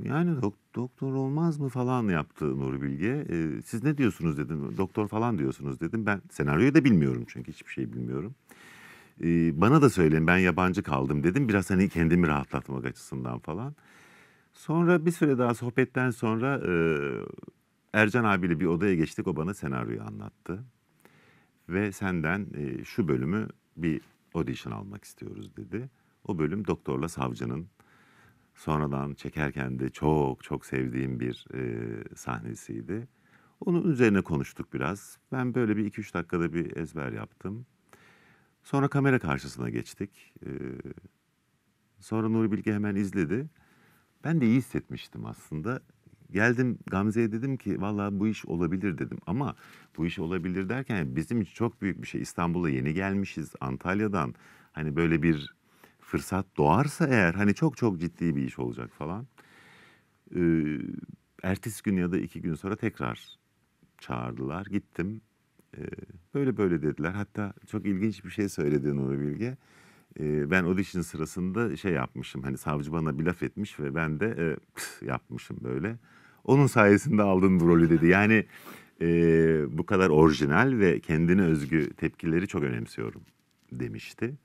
yani dok doktor olmaz mı falan yaptı Nuri Bilge. E, siz ne diyorsunuz dedim. Doktor falan diyorsunuz dedim. Ben senaryoyu da bilmiyorum çünkü hiçbir şey bilmiyorum. E, bana da söyleyin ben yabancı kaldım dedim. Biraz hani kendimi rahatlatmak açısından falan. Sonra bir süre daha sohbetten sonra e, Ercan abiyle bir odaya geçtik. O bana senaryoyu anlattı. Ve senden e, şu bölümü bir audition almak istiyoruz dedi. O bölüm doktorla savcının sonradan çekerken de çok çok sevdiğim bir e, sahnesiydi. Onun üzerine konuştuk biraz. Ben böyle bir iki üç dakikada bir ezber yaptım. Sonra kamera karşısına geçtik. Ee, sonra Nuri Bilge hemen izledi. Ben de iyi hissetmiştim aslında. Geldim Gamze'ye dedim ki valla bu iş olabilir dedim. Ama bu iş olabilir derken bizim için çok büyük bir şey. İstanbul'a yeni gelmişiz Antalya'dan. Hani böyle bir fırsat doğarsa eğer hani çok çok ciddi bir iş olacak falan. E, ertesi gün ya da iki gün sonra tekrar çağırdılar. Gittim. E, böyle böyle dediler. Hatta çok ilginç bir şey söyledi Nuri Bilge. E, ben audition sırasında şey yapmışım. Hani savcı bana bir laf etmiş ve ben de e, pıs, yapmışım böyle. Onun sayesinde aldın bu rolü dedi. Yani e, bu kadar orijinal ve kendine özgü tepkileri çok önemsiyorum demişti.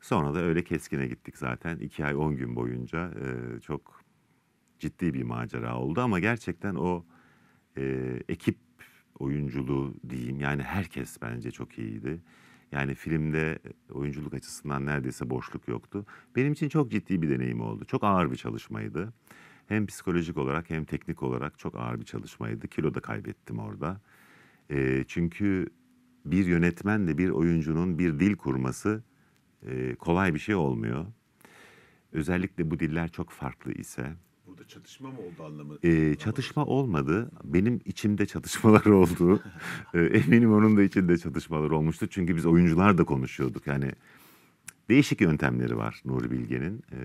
Sonra da öyle keskine gittik zaten. iki ay on gün boyunca e, çok ciddi bir macera oldu ama gerçekten o e, ekip oyunculuğu diyeyim yani herkes bence çok iyiydi. Yani filmde oyunculuk açısından neredeyse boşluk yoktu. Benim için çok ciddi bir deneyim oldu. Çok ağır bir çalışmaydı. Hem psikolojik olarak hem teknik olarak çok ağır bir çalışmaydı. Kilo da kaybettim orada. E, çünkü bir yönetmenle bir oyuncunun bir dil kurması e, kolay bir şey olmuyor. Özellikle bu diller çok farklı ise. Burada çatışma mı oldu anlamı? E, çatışma olmadı. Benim içimde çatışmalar oldu. e, eminim onun da içinde çatışmalar olmuştu. Çünkü biz oyuncular da konuşuyorduk. Yani değişik yöntemleri var Nuri Bilge'nin. E,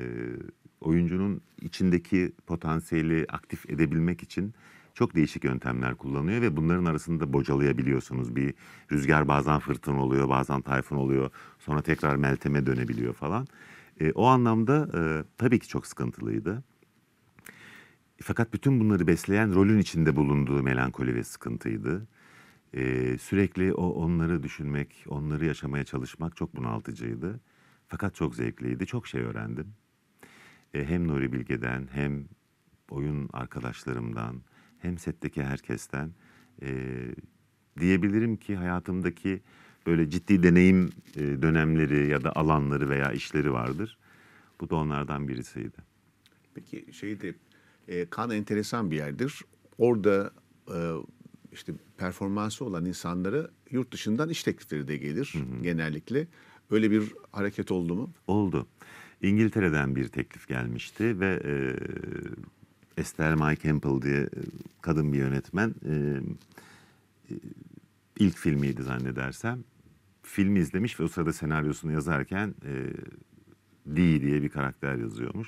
oyuncunun içindeki potansiyeli aktif edebilmek için çok değişik yöntemler kullanıyor ve bunların arasında bocalayabiliyorsunuz. Bir rüzgar bazen fırtına oluyor, bazen tayfun oluyor. Sonra tekrar melteme dönebiliyor falan. E, o anlamda e, tabii ki çok sıkıntılıydı. Fakat bütün bunları besleyen rolün içinde bulunduğu melankoli ve sıkıntıydı. Ee, sürekli o onları düşünmek, onları yaşamaya çalışmak çok bunaltıcıydı. Fakat çok zevkliydi, çok şey öğrendim. Ee, hem Nuri Bilge'den hem oyun arkadaşlarımdan, hem setteki herkesten e, diyebilirim ki hayatımdaki böyle ciddi deneyim e, dönemleri ya da alanları veya işleri vardır. Bu da onlardan birisiydi. Peki şeydi e, kan enteresan bir yerdir. Orada e, işte performansı olan insanları yurt dışından iş teklifleri de gelir hı hı. genellikle. Öyle bir hareket oldu mu? Oldu. İngiltere'den bir teklif gelmişti ve e, Esther May Campbell diye e, kadın bir yönetmen. E, e, ilk filmiydi zannedersem. Filmi izlemiş ve o sırada senaryosunu yazarken e, Dee diye bir karakter yazıyormuş.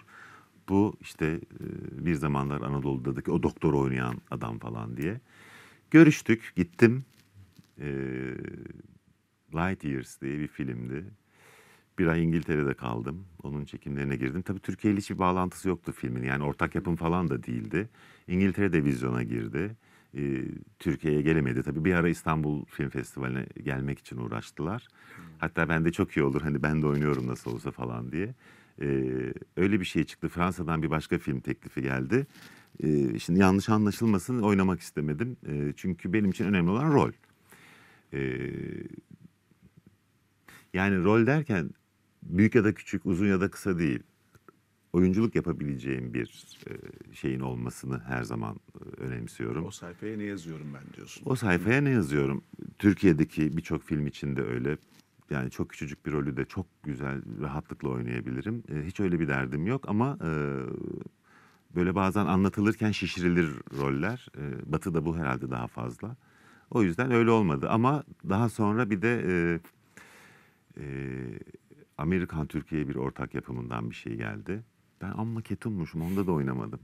Bu işte e, bir zamanlar Anadolu'daki o doktor oynayan adam falan diye. Görüştük, gittim. E, Light Years diye bir filmdi bir ay İngiltere'de kaldım. Onun çekimlerine girdim. Tabii Türkiye ile hiçbir bağlantısı yoktu filmin. Yani ortak yapım falan da değildi. İngiltere'de vizyona girdi. Ee, Türkiye'ye gelemedi. Tabii bir ara İstanbul Film Festivali'ne gelmek için uğraştılar. Hatta ben de çok iyi olur hani ben de oynuyorum nasıl olsa falan diye. Ee, öyle bir şey çıktı. Fransa'dan bir başka film teklifi geldi. Ee, şimdi yanlış anlaşılmasın oynamak istemedim. Ee, çünkü benim için önemli olan rol. Ee, yani rol derken büyük ya da küçük, uzun ya da kısa değil. Oyunculuk yapabileceğim bir e, şeyin olmasını her zaman e, önemsiyorum. O sayfaya ne yazıyorum ben diyorsun. O sayfaya ne yazıyorum? Türkiye'deki birçok film içinde öyle. Yani çok küçücük bir rolü de çok güzel, rahatlıkla oynayabilirim. E, hiç öyle bir derdim yok ama böyle bazen anlatılırken şişirilir roller. batı'da bu herhalde daha fazla. O yüzden öyle olmadı ama daha sonra bir de... E, Amerikan Türkiye'ye bir ortak yapımından bir şey geldi. Ben amma ketummuşum onda da oynamadım.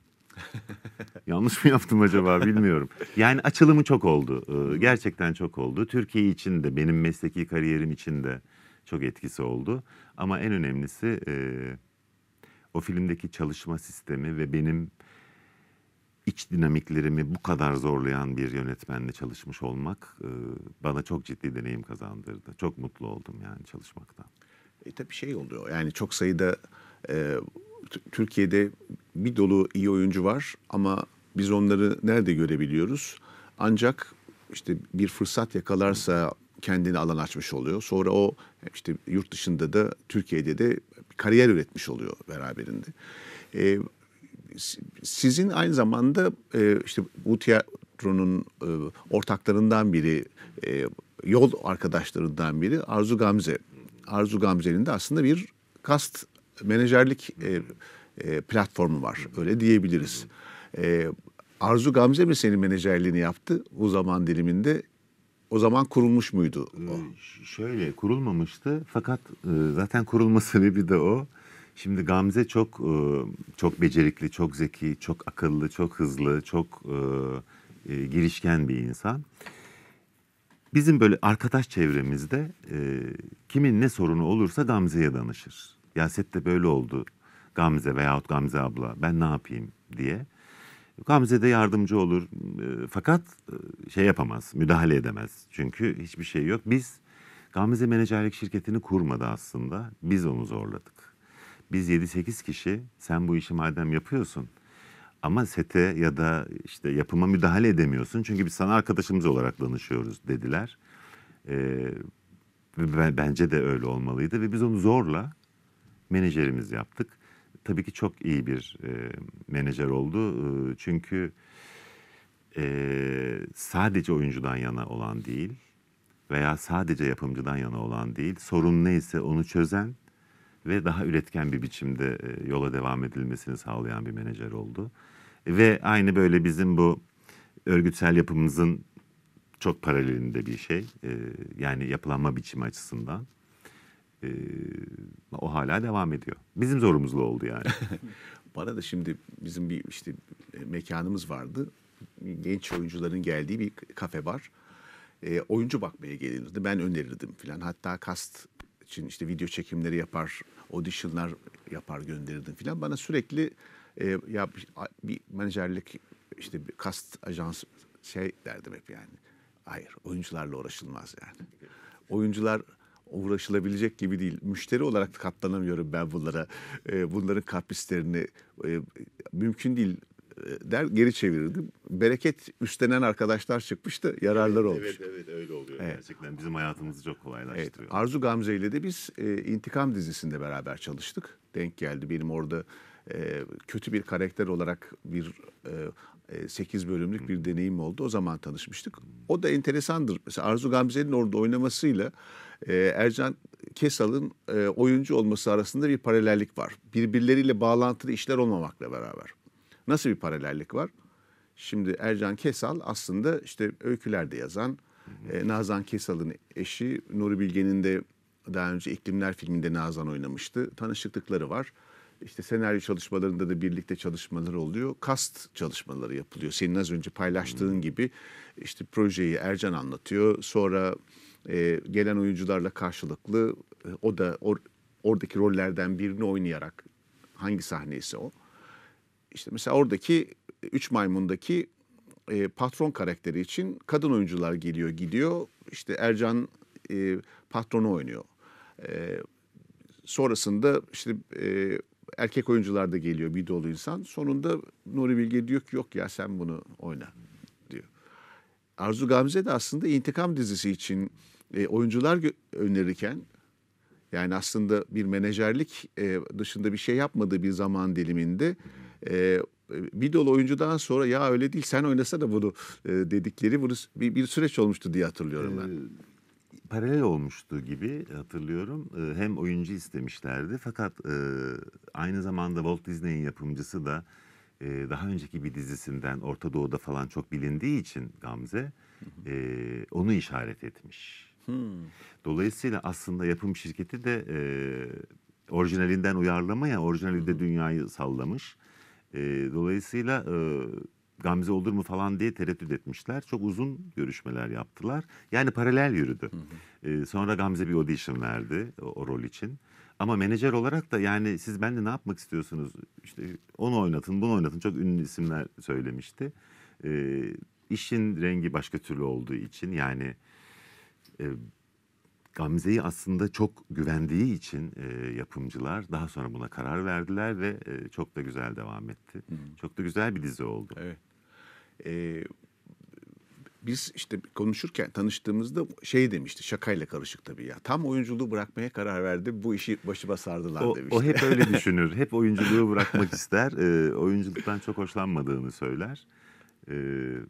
Yanlış mı yaptım acaba bilmiyorum. Yani açılımı çok oldu. Ee, gerçekten çok oldu. Türkiye için de benim mesleki kariyerim için de çok etkisi oldu. Ama en önemlisi e, o filmdeki çalışma sistemi ve benim iç dinamiklerimi bu kadar zorlayan bir yönetmenle çalışmış olmak e, bana çok ciddi deneyim kazandırdı. Çok mutlu oldum yani çalışmaktan. E, tabii şey oluyor yani çok sayıda e, Türkiye'de bir dolu iyi oyuncu var ama biz onları nerede görebiliyoruz? Ancak işte bir fırsat yakalarsa kendini alan açmış oluyor. Sonra o işte yurt dışında da Türkiye'de de kariyer üretmiş oluyor beraberinde. E, sizin aynı zamanda e, işte bu tiyatronun e, ortaklarından biri, e, yol arkadaşlarından biri Arzu Gamze. Arzu Gamze'nin de aslında bir kast menajerlik e, e, platformu var. Öyle diyebiliriz. E, Arzu Gamze mi senin menajerliğini yaptı o zaman diliminde? O zaman kurulmuş muydu? O? E, şöyle kurulmamıştı fakat e, zaten kurulma sebebi de o. Şimdi Gamze çok e, çok becerikli, çok zeki, çok akıllı, çok hızlı, çok girişken bir insan. Bizim böyle arkadaş çevremizde e, kimin ne sorunu olursa Gamze'ye danışır. Ya sette böyle oldu Gamze veyahut Gamze abla ben ne yapayım diye. Gamze de yardımcı olur e, fakat e, şey yapamaz, müdahale edemez. Çünkü hiçbir şey yok. Biz Gamze menajerlik şirketini kurmadı aslında. Biz onu zorladık. Biz 7-8 kişi sen bu işi madem yapıyorsun ama sete ya da işte yapıma müdahale edemiyorsun. Çünkü biz sana arkadaşımız olarak danışıyoruz dediler. Ee, bence de öyle olmalıydı. Ve biz onu zorla menajerimiz yaptık. Tabii ki çok iyi bir e, menajer oldu. E, çünkü e, sadece oyuncudan yana olan değil veya sadece yapımcıdan yana olan değil. Sorun neyse onu çözen ve daha üretken bir biçimde yola devam edilmesini sağlayan bir menajer oldu. Ve aynı böyle bizim bu örgütsel yapımızın çok paralelinde bir şey. E, yani yapılanma biçimi açısından. E, o hala devam ediyor. Bizim zorumuzla oldu yani. Bana da şimdi bizim bir işte e, mekanımız vardı. Genç oyuncuların geldiği bir kafe var. E, oyuncu bakmaya gelirdi. Ben önerirdim filan. Hatta kast için işte video çekimleri yapar, auditionlar yapar gönderirdim filan. Bana sürekli e, ya bir menajerlik işte bir kast ajans şey derdim hep yani. Hayır oyuncularla uğraşılmaz yani. Oyuncular uğraşılabilecek gibi değil. Müşteri olarak katlanamıyorum ben bunlara. E, bunların kaprislerini e, mümkün değil e, der geri çevirirdim. Bereket üstlenen arkadaşlar çıkmıştı. Yararlar evet, olmuş. Evet evet öyle oluyor evet. gerçekten. Bizim hayatımızı çok kolaylaştırıyor. Evet. Arzu Gamze ile de biz e, İntikam dizisinde beraber çalıştık. Denk geldi. Benim orada e, kötü bir karakter olarak bir e, 8 e, bölümlük bir deneyim oldu. O zaman tanışmıştık. O da enteresandır. Mesela Arzu Gamze'nin orada oynamasıyla e, Ercan Kesal'ın e, oyuncu olması arasında bir paralellik var. Birbirleriyle bağlantılı işler olmamakla beraber. Nasıl bir paralellik var? Şimdi Ercan Kesal aslında işte öykülerde yazan e, Nazan Kesal'ın eşi Nuri Bilge'nin de daha önce İklimler filminde Nazan oynamıştı. Tanışıklıkları var işte senaryo çalışmalarında da birlikte çalışmalar oluyor. Kast çalışmaları yapılıyor. Senin az önce paylaştığın hmm. gibi işte projeyi Ercan anlatıyor. Sonra e, gelen oyuncularla karşılıklı e, o da or, oradaki rollerden birini oynayarak hangi sahneyse o. İşte mesela oradaki Üç Maymun'daki e, patron karakteri için kadın oyuncular geliyor gidiyor. İşte Ercan e, patronu oynuyor. E, sonrasında işte e, erkek oyuncular da geliyor bir dolu insan. Sonunda Nuri Bilge diyor ki yok ya sen bunu oyna diyor. Arzu Gamze de aslında intikam dizisi için e, oyuncular önerirken yani aslında bir menajerlik e, dışında bir şey yapmadığı bir zaman diliminde e, bir dolu oyuncudan sonra ya öyle değil sen oynasana bunu e, dedikleri bunu bir, bir süreç olmuştu diye hatırlıyorum ben. Ee, paralel olmuştu gibi hatırlıyorum. E, hem oyuncu istemişlerdi fakat e, aynı zamanda Walt Disney'in yapımcısı da e, daha önceki bir dizisinden Orta Doğu'da falan çok bilindiği için Gamze e, onu işaret etmiş. Hmm. Dolayısıyla aslında yapım şirketi de e, orijinalinden uyarlamaya, ya orijinali de dünyayı sallamış. E, dolayısıyla e, Gamze olur mu falan diye tereddüt etmişler. Çok uzun görüşmeler yaptılar. Yani paralel yürüdü. Hı hı. Ee, sonra Gamze bir audition verdi o, o rol için. Ama menajer olarak da yani siz bende ne yapmak istiyorsunuz? İşte onu oynatın, bunu oynatın. Çok ünlü isimler söylemişti. Ee, işin rengi başka türlü olduğu için yani... E, Gamze'yi aslında çok güvendiği için e, yapımcılar daha sonra buna karar verdiler ve e, çok da güzel devam etti. Hı. Çok da güzel bir dizi oldu. Evet. Ee, biz işte konuşurken tanıştığımızda şey demişti şakayla karışık tabii ya. Tam oyunculuğu bırakmaya karar verdi. Bu işi başıma sardılar o, demişti. O hep öyle düşünür. Hep oyunculuğu bırakmak ister. E, oyunculuktan çok hoşlanmadığını söyler. Evet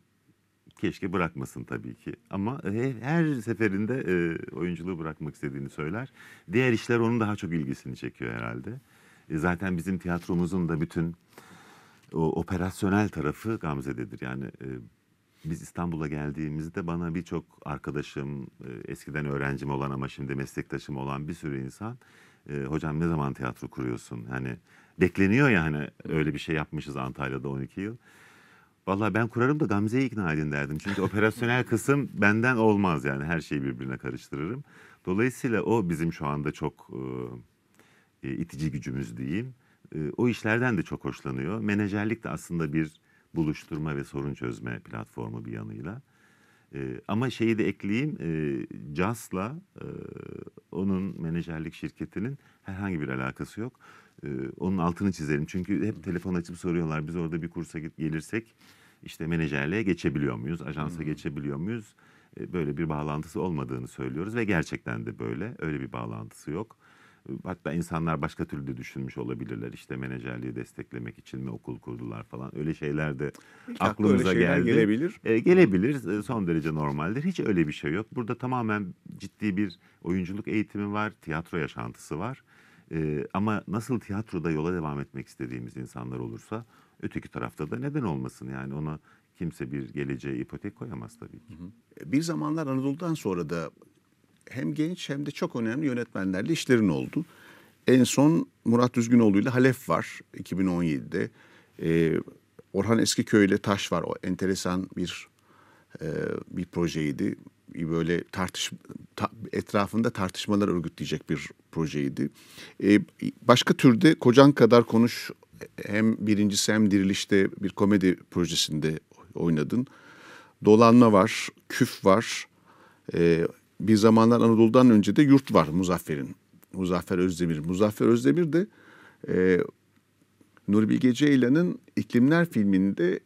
Keşke bırakmasın tabii ki ama e, her seferinde e, oyunculuğu bırakmak istediğini söyler. Diğer işler onun daha çok ilgisini çekiyor herhalde. E, zaten bizim tiyatromuzun da bütün o operasyonel tarafı Gamze'dedir. Yani biz İstanbul'a geldiğimizde bana birçok arkadaşım, eskiden öğrencim olan ama şimdi meslektaşım olan bir sürü insan hocam ne zaman tiyatro kuruyorsun? Hani bekleniyor ya hani öyle bir şey yapmışız Antalya'da 12 yıl. Valla ben kurarım da Gamze'yi ikna edin derdim. Çünkü operasyonel kısım benden olmaz yani her şeyi birbirine karıştırırım. Dolayısıyla o bizim şu anda çok e, e, itici gücümüz diyeyim. E, o işlerden de çok hoşlanıyor. Menajerlik de aslında bir buluşturma ve sorun çözme platformu bir yanıyla. E, ama şeyi de ekleyeyim. E, Cas'la e, onun menajerlik şirketinin herhangi bir alakası yok. Ee, onun altını çizelim. Çünkü hep telefon açıp soruyorlar. Biz orada bir kursa gelirsek işte menajerliğe geçebiliyor muyuz? Ajansa hmm. geçebiliyor muyuz? Ee, böyle bir bağlantısı olmadığını söylüyoruz ve gerçekten de böyle. Öyle bir bağlantısı yok. Ee, hatta insanlar başka türlü de düşünmüş olabilirler. İşte menajerliği desteklemek için mi okul kurdular falan. Öyle şeyler de Belki aklımıza geldi. Gelebilir. E, gelebilir. Son derece normaldir. Hiç öyle bir şey yok. Burada tamamen ciddi bir oyunculuk eğitimi var, tiyatro yaşantısı var. E, ama nasıl tiyatroda yola devam etmek istediğimiz insanlar olursa öteki tarafta da neden olmasın yani ona kimse bir geleceğe ipotek koyamaz tabii ki. Hı hı. Bir zamanlar Anadolu'dan sonra da hem genç hem de çok önemli yönetmenlerle işlerin oldu. En son Murat Düzgünoğlu ile Halef var 2017'de. Ee, Orhan Eskiköy ile Taş var. O enteresan bir e, bir projeydi böyle tartış ta, etrafında tartışmalar örgütleyecek bir projeydi. E, başka türde Kocan Kadar Konuş hem birincisi hem dirilişte bir komedi projesinde oynadın. Dolanma var, küf var. E, bir zamanlar Anadolu'dan önce de yurt var Muzaffer'in. Muzaffer Özdemir. Muzaffer Özdemir de e, Nuri Bilge Ceylan'ın İklimler filminde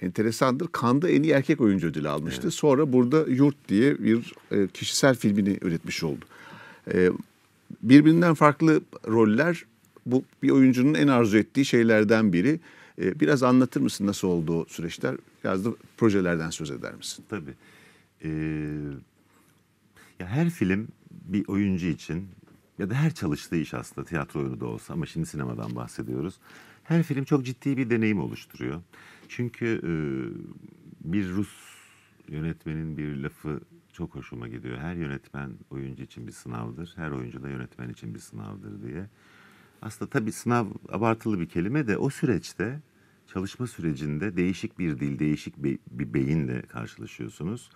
enteresandır. Kanda en iyi erkek oyuncu ödülü almıştı. Evet. Sonra burada Yurt diye bir e, kişisel filmini üretmiş oldu. E, birbirinden farklı roller bu bir oyuncunun en arzu ettiği şeylerden biri. E, biraz anlatır mısın nasıl oldu o süreçler? Biraz da projelerden söz eder misin? Tabii. Ee, ya her film bir oyuncu için ya da her çalıştığı iş aslında tiyatro oyunu da olsa ama şimdi sinemadan bahsediyoruz. Her film çok ciddi bir deneyim oluşturuyor. Çünkü e, bir Rus yönetmenin bir lafı çok hoşuma gidiyor. Her yönetmen oyuncu için bir sınavdır. Her oyuncu da yönetmen için bir sınavdır diye. Aslında tabii sınav abartılı bir kelime de o süreçte çalışma sürecinde değişik bir dil, değişik bir beyinle karşılaşıyorsunuz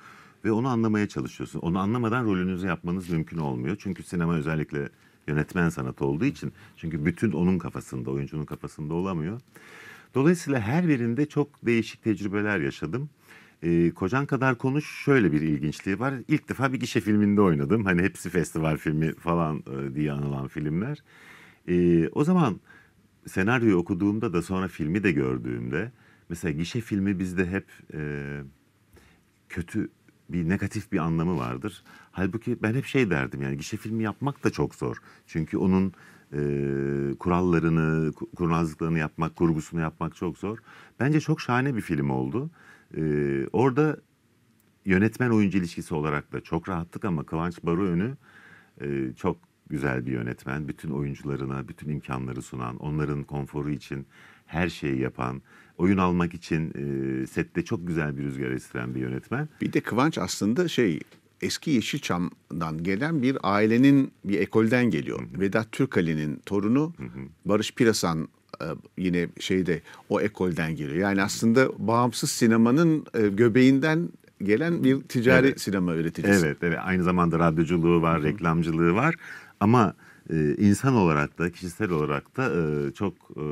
ve onu anlamaya çalışıyorsunuz. Onu anlamadan rolünüzü yapmanız mümkün olmuyor. Çünkü sinema özellikle yönetmen sanatı olduğu için çünkü bütün onun kafasında, oyuncunun kafasında olamıyor. Dolayısıyla her birinde çok değişik tecrübeler yaşadım. E, Kocan Kadar Konuş şöyle bir ilginçliği var. İlk defa bir gişe filminde oynadım. Hani hepsi festival filmi falan e, diye anılan filmler. E, o zaman senaryoyu okuduğumda da sonra filmi de gördüğümde... Mesela gişe filmi bizde hep e, kötü bir negatif bir anlamı vardır. Halbuki ben hep şey derdim yani gişe filmi yapmak da çok zor. Çünkü onun e, kurallarını, kurnazlıklarını yapmak, kurgusunu yapmak çok zor. Bence çok şahane bir film oldu. E, orada yönetmen oyuncu ilişkisi olarak da çok rahatlık ama Kıvanç Baruönü e, çok güzel bir yönetmen. Bütün oyuncularına bütün imkanları sunan, onların konforu için her şeyi yapan, oyun almak için e, sette çok güzel bir rüzgar estiren bir yönetmen. Bir de Kıvanç aslında şey eski Yeşilçam'dan gelen bir ailenin bir ekolden geliyor. Hı hı. Vedat Türkali'nin torunu hı hı. Barış Pirasan e, yine şeyde o ekolden geliyor. Yani aslında bağımsız sinemanın e, göbeğinden gelen bir ticari evet. sinema üreticisi. Evet, evet. Aynı zamanda radyoculuğu var, Hı-hı. reklamcılığı var. Ama e, insan olarak da, kişisel olarak da e, çok e,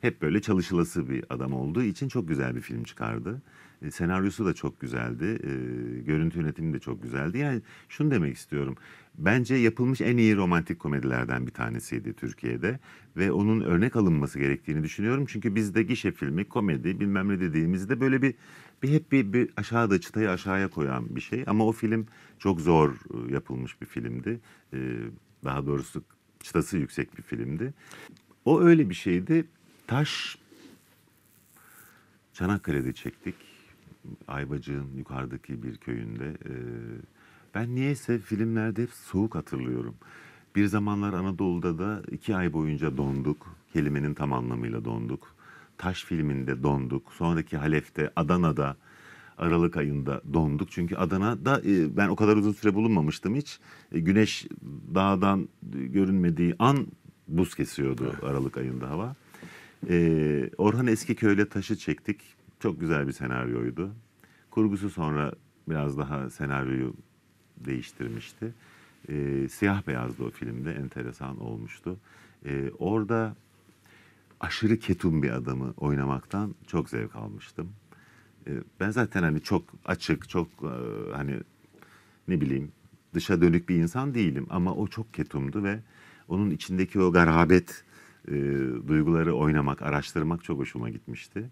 hep böyle çalışılası bir adam olduğu için çok güzel bir film çıkardı. E, senaryosu da çok güzeldi. E, görüntü yönetimi de çok güzeldi. Yani şunu demek istiyorum. Bence yapılmış en iyi romantik komedilerden bir tanesiydi Türkiye'de ve onun örnek alınması gerektiğini düşünüyorum. Çünkü bizde gişe filmi, komedi, bilmem ne dediğimizde böyle bir bir hep bir, bir aşağıda çıtayı aşağıya koyan bir şey ama o film çok zor e, yapılmış bir filmdi. E, daha doğrusu çıtası yüksek bir filmdi. O öyle bir şeydi. Taş Çanakkale'de çektik. Aybacık'ın yukarıdaki bir köyünde. E, ben niyeyse filmlerde hep soğuk hatırlıyorum. Bir zamanlar Anadolu'da da iki ay boyunca donduk. Kelimenin tam anlamıyla donduk. Taş filminde donduk. Sonraki Halef'te, Adana'da, Aralık ayında donduk. Çünkü Adana'da e, ben o kadar uzun süre bulunmamıştım hiç. E, güneş dağdan görünmediği an buz kesiyordu Aralık ayında hava. E, Orhan Eskiköy'le taşı çektik. Çok güzel bir senaryoydu. Kurgusu sonra biraz daha senaryoyu değiştirmişti. E, siyah beyazdı o filmde enteresan olmuştu. E, orada aşırı ketum bir adamı oynamaktan çok zevk almıştım. E, ben zaten hani çok açık, çok e, hani ne bileyim dışa dönük bir insan değilim ama o çok ketumdu ve onun içindeki o garabet e, duyguları oynamak, araştırmak çok hoşuma gitmişti.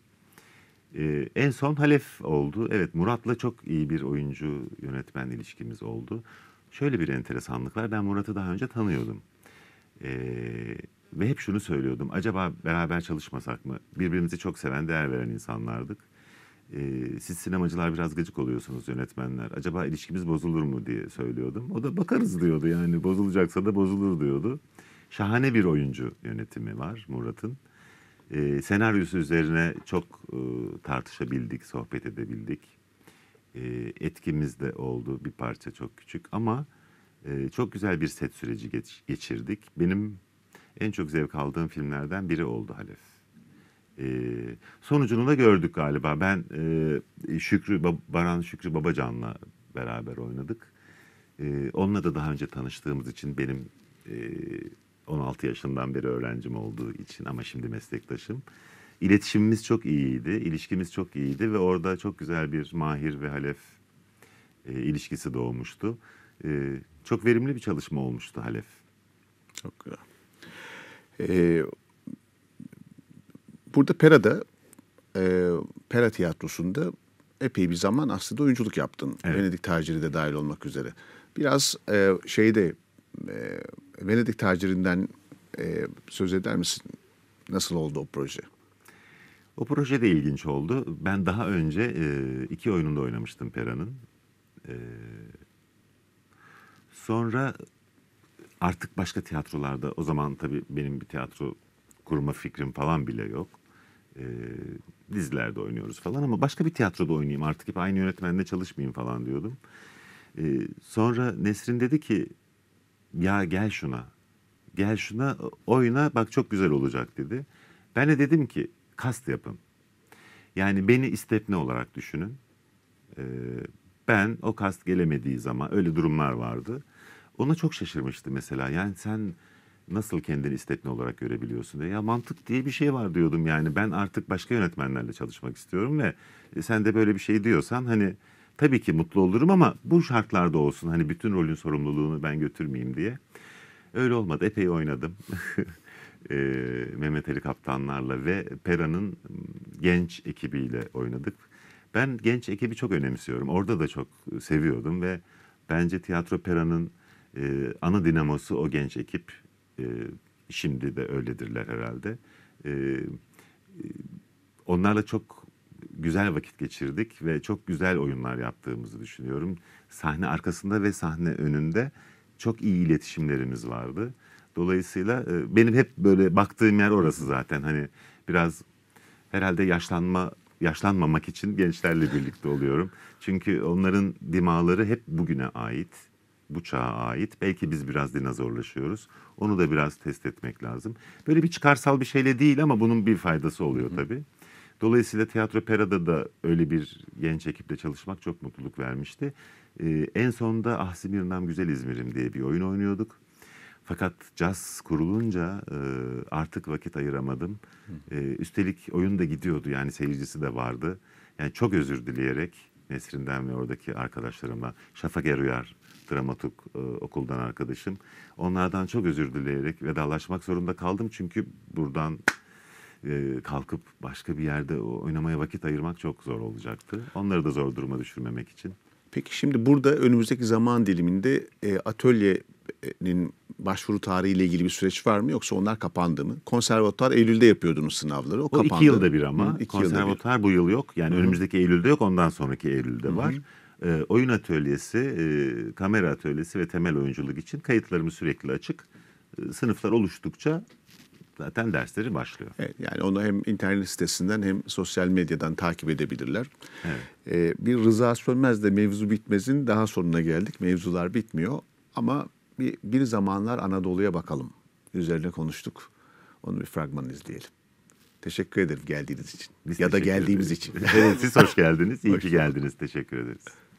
Ee, en son Halef oldu. Evet Murat'la çok iyi bir oyuncu yönetmen ilişkimiz oldu. Şöyle bir enteresanlık var. Ben Murat'ı daha önce tanıyordum. Ee, ve hep şunu söylüyordum. Acaba beraber çalışmasak mı? Birbirimizi çok seven, değer veren insanlardık. Ee, siz sinemacılar biraz gıcık oluyorsunuz yönetmenler. Acaba ilişkimiz bozulur mu diye söylüyordum. O da bakarız diyordu yani. Bozulacaksa da bozulur diyordu. Şahane bir oyuncu yönetimi var Murat'ın. E, senaryosu üzerine çok e, tartışabildik, sohbet edebildik. E, etkimiz de oldu bir parça çok küçük ama e, çok güzel bir set süreci geç, geçirdik. Benim en çok zevk aldığım filmlerden biri oldu Halef. E, sonucunu da gördük galiba. Ben e, Şükrü Baran Şükrü Babacan'la beraber oynadık. E, onunla da daha önce tanıştığımız için benim e, 16 yaşından beri öğrencim olduğu için ama şimdi meslektaşım. İletişimimiz çok iyiydi, ilişkimiz çok iyiydi ve orada çok güzel bir Mahir ve Halef e, ilişkisi doğmuştu. E, çok verimli bir çalışma olmuştu Halef. Çok güzel. Ee, burada Pera'da, e, Pera Tiyatrosu'nda epey bir zaman aslında oyunculuk yaptın. Evet. Venedik Taciri de dahil olmak üzere. Biraz e, şeyde... E, Venedik tacirinden e, söz eder misin? Nasıl oldu o proje? O proje de ilginç oldu. Ben daha önce e, iki oyununda oynamıştım Pera'nın. E, sonra artık başka tiyatrolarda, o zaman tabii benim bir tiyatro kurma fikrim falan bile yok. E, dizilerde oynuyoruz falan ama başka bir tiyatroda oynayayım artık hep aynı yönetmenle çalışmayayım falan diyordum. E, sonra Nesrin dedi ki ya gel şuna gel şuna oyna bak çok güzel olacak dedi. Ben de dedim ki kast yapın. Yani beni istepne olarak düşünün. Ee, ben o kast gelemediği zaman öyle durumlar vardı. Ona çok şaşırmıştı mesela. Yani sen nasıl kendini istekli olarak görebiliyorsun diye. Ya mantık diye bir şey var diyordum yani. Ben artık başka yönetmenlerle çalışmak istiyorum ve sen de böyle bir şey diyorsan hani tabii ki mutlu olurum ama bu şartlarda olsun. Hani bütün rolün sorumluluğunu ben götürmeyeyim diye. Öyle olmadı. Epey oynadım. e, Mehmet Ali Kaptanlarla ve Pera'nın genç ekibiyle oynadık. Ben genç ekibi çok önemsiyorum. Orada da çok seviyordum ve bence tiyatro Pera'nın e, ana dinamosu o genç ekip. E, şimdi de öyledirler herhalde. E, onlarla çok güzel vakit geçirdik ve çok güzel oyunlar yaptığımızı düşünüyorum. Sahne arkasında ve sahne önünde çok iyi iletişimlerimiz vardı. Dolayısıyla e, benim hep böyle baktığım yer orası zaten. Hani biraz herhalde yaşlanma yaşlanmamak için gençlerle birlikte oluyorum. Çünkü onların dimağları hep bugüne ait, bu çağa ait. Belki biz biraz dinozorlaşıyoruz. Onu da biraz test etmek lazım. Böyle bir çıkarsal bir şeyle değil ama bunun bir faydası oluyor tabii. Dolayısıyla Tiyatro Pera'da da öyle bir genç ekiple çalışmak çok mutluluk vermişti. Ee, en sonunda Ah Simirnam Güzel İzmir'im diye bir oyun oynuyorduk. Fakat caz kurulunca e, artık vakit ayıramadım. E, üstelik oyun da gidiyordu yani seyircisi de vardı. Yani çok özür dileyerek Nesrin'den ve oradaki arkadaşlarıma Şafak Eruyar dramatik e, okuldan arkadaşım. Onlardan çok özür dileyerek vedalaşmak zorunda kaldım çünkü buradan ee, kalkıp başka bir yerde oynamaya vakit ayırmak çok zor olacaktı. Onları da zor duruma düşürmemek için. Peki şimdi burada önümüzdeki zaman diliminde e, atölyenin başvuru tarihi ile ilgili bir süreç var mı yoksa onlar kapandı mı? Konservatuar Eylül'de yapıyordunuz sınavları. O, o kapandı. iki yılda bir ama. Hı, iki Konservatuar bir. bu yıl yok. Yani hı önümüzdeki Eylül'de yok ondan sonraki Eylül'de hı var. E, oyun atölyesi, e, kamera atölyesi ve temel oyunculuk için kayıtlarımız sürekli açık. E, sınıflar oluştukça zaten dersleri başlıyor. Evet, yani onu hem internet sitesinden hem sosyal medyadan takip edebilirler. Evet. Ee, bir Rıza Sönmez de mevzu bitmezin daha sonuna geldik. Mevzular bitmiyor ama bir, bir zamanlar Anadolu'ya bakalım. Üzerine konuştuk. Onu bir fragmanını izleyelim. Teşekkür ederim geldiğiniz için. Biz ya da geldiğimiz ederiz. için. evet, siz hoş geldiniz. İyi hoş ki geldiniz. Teşekkür ederiz.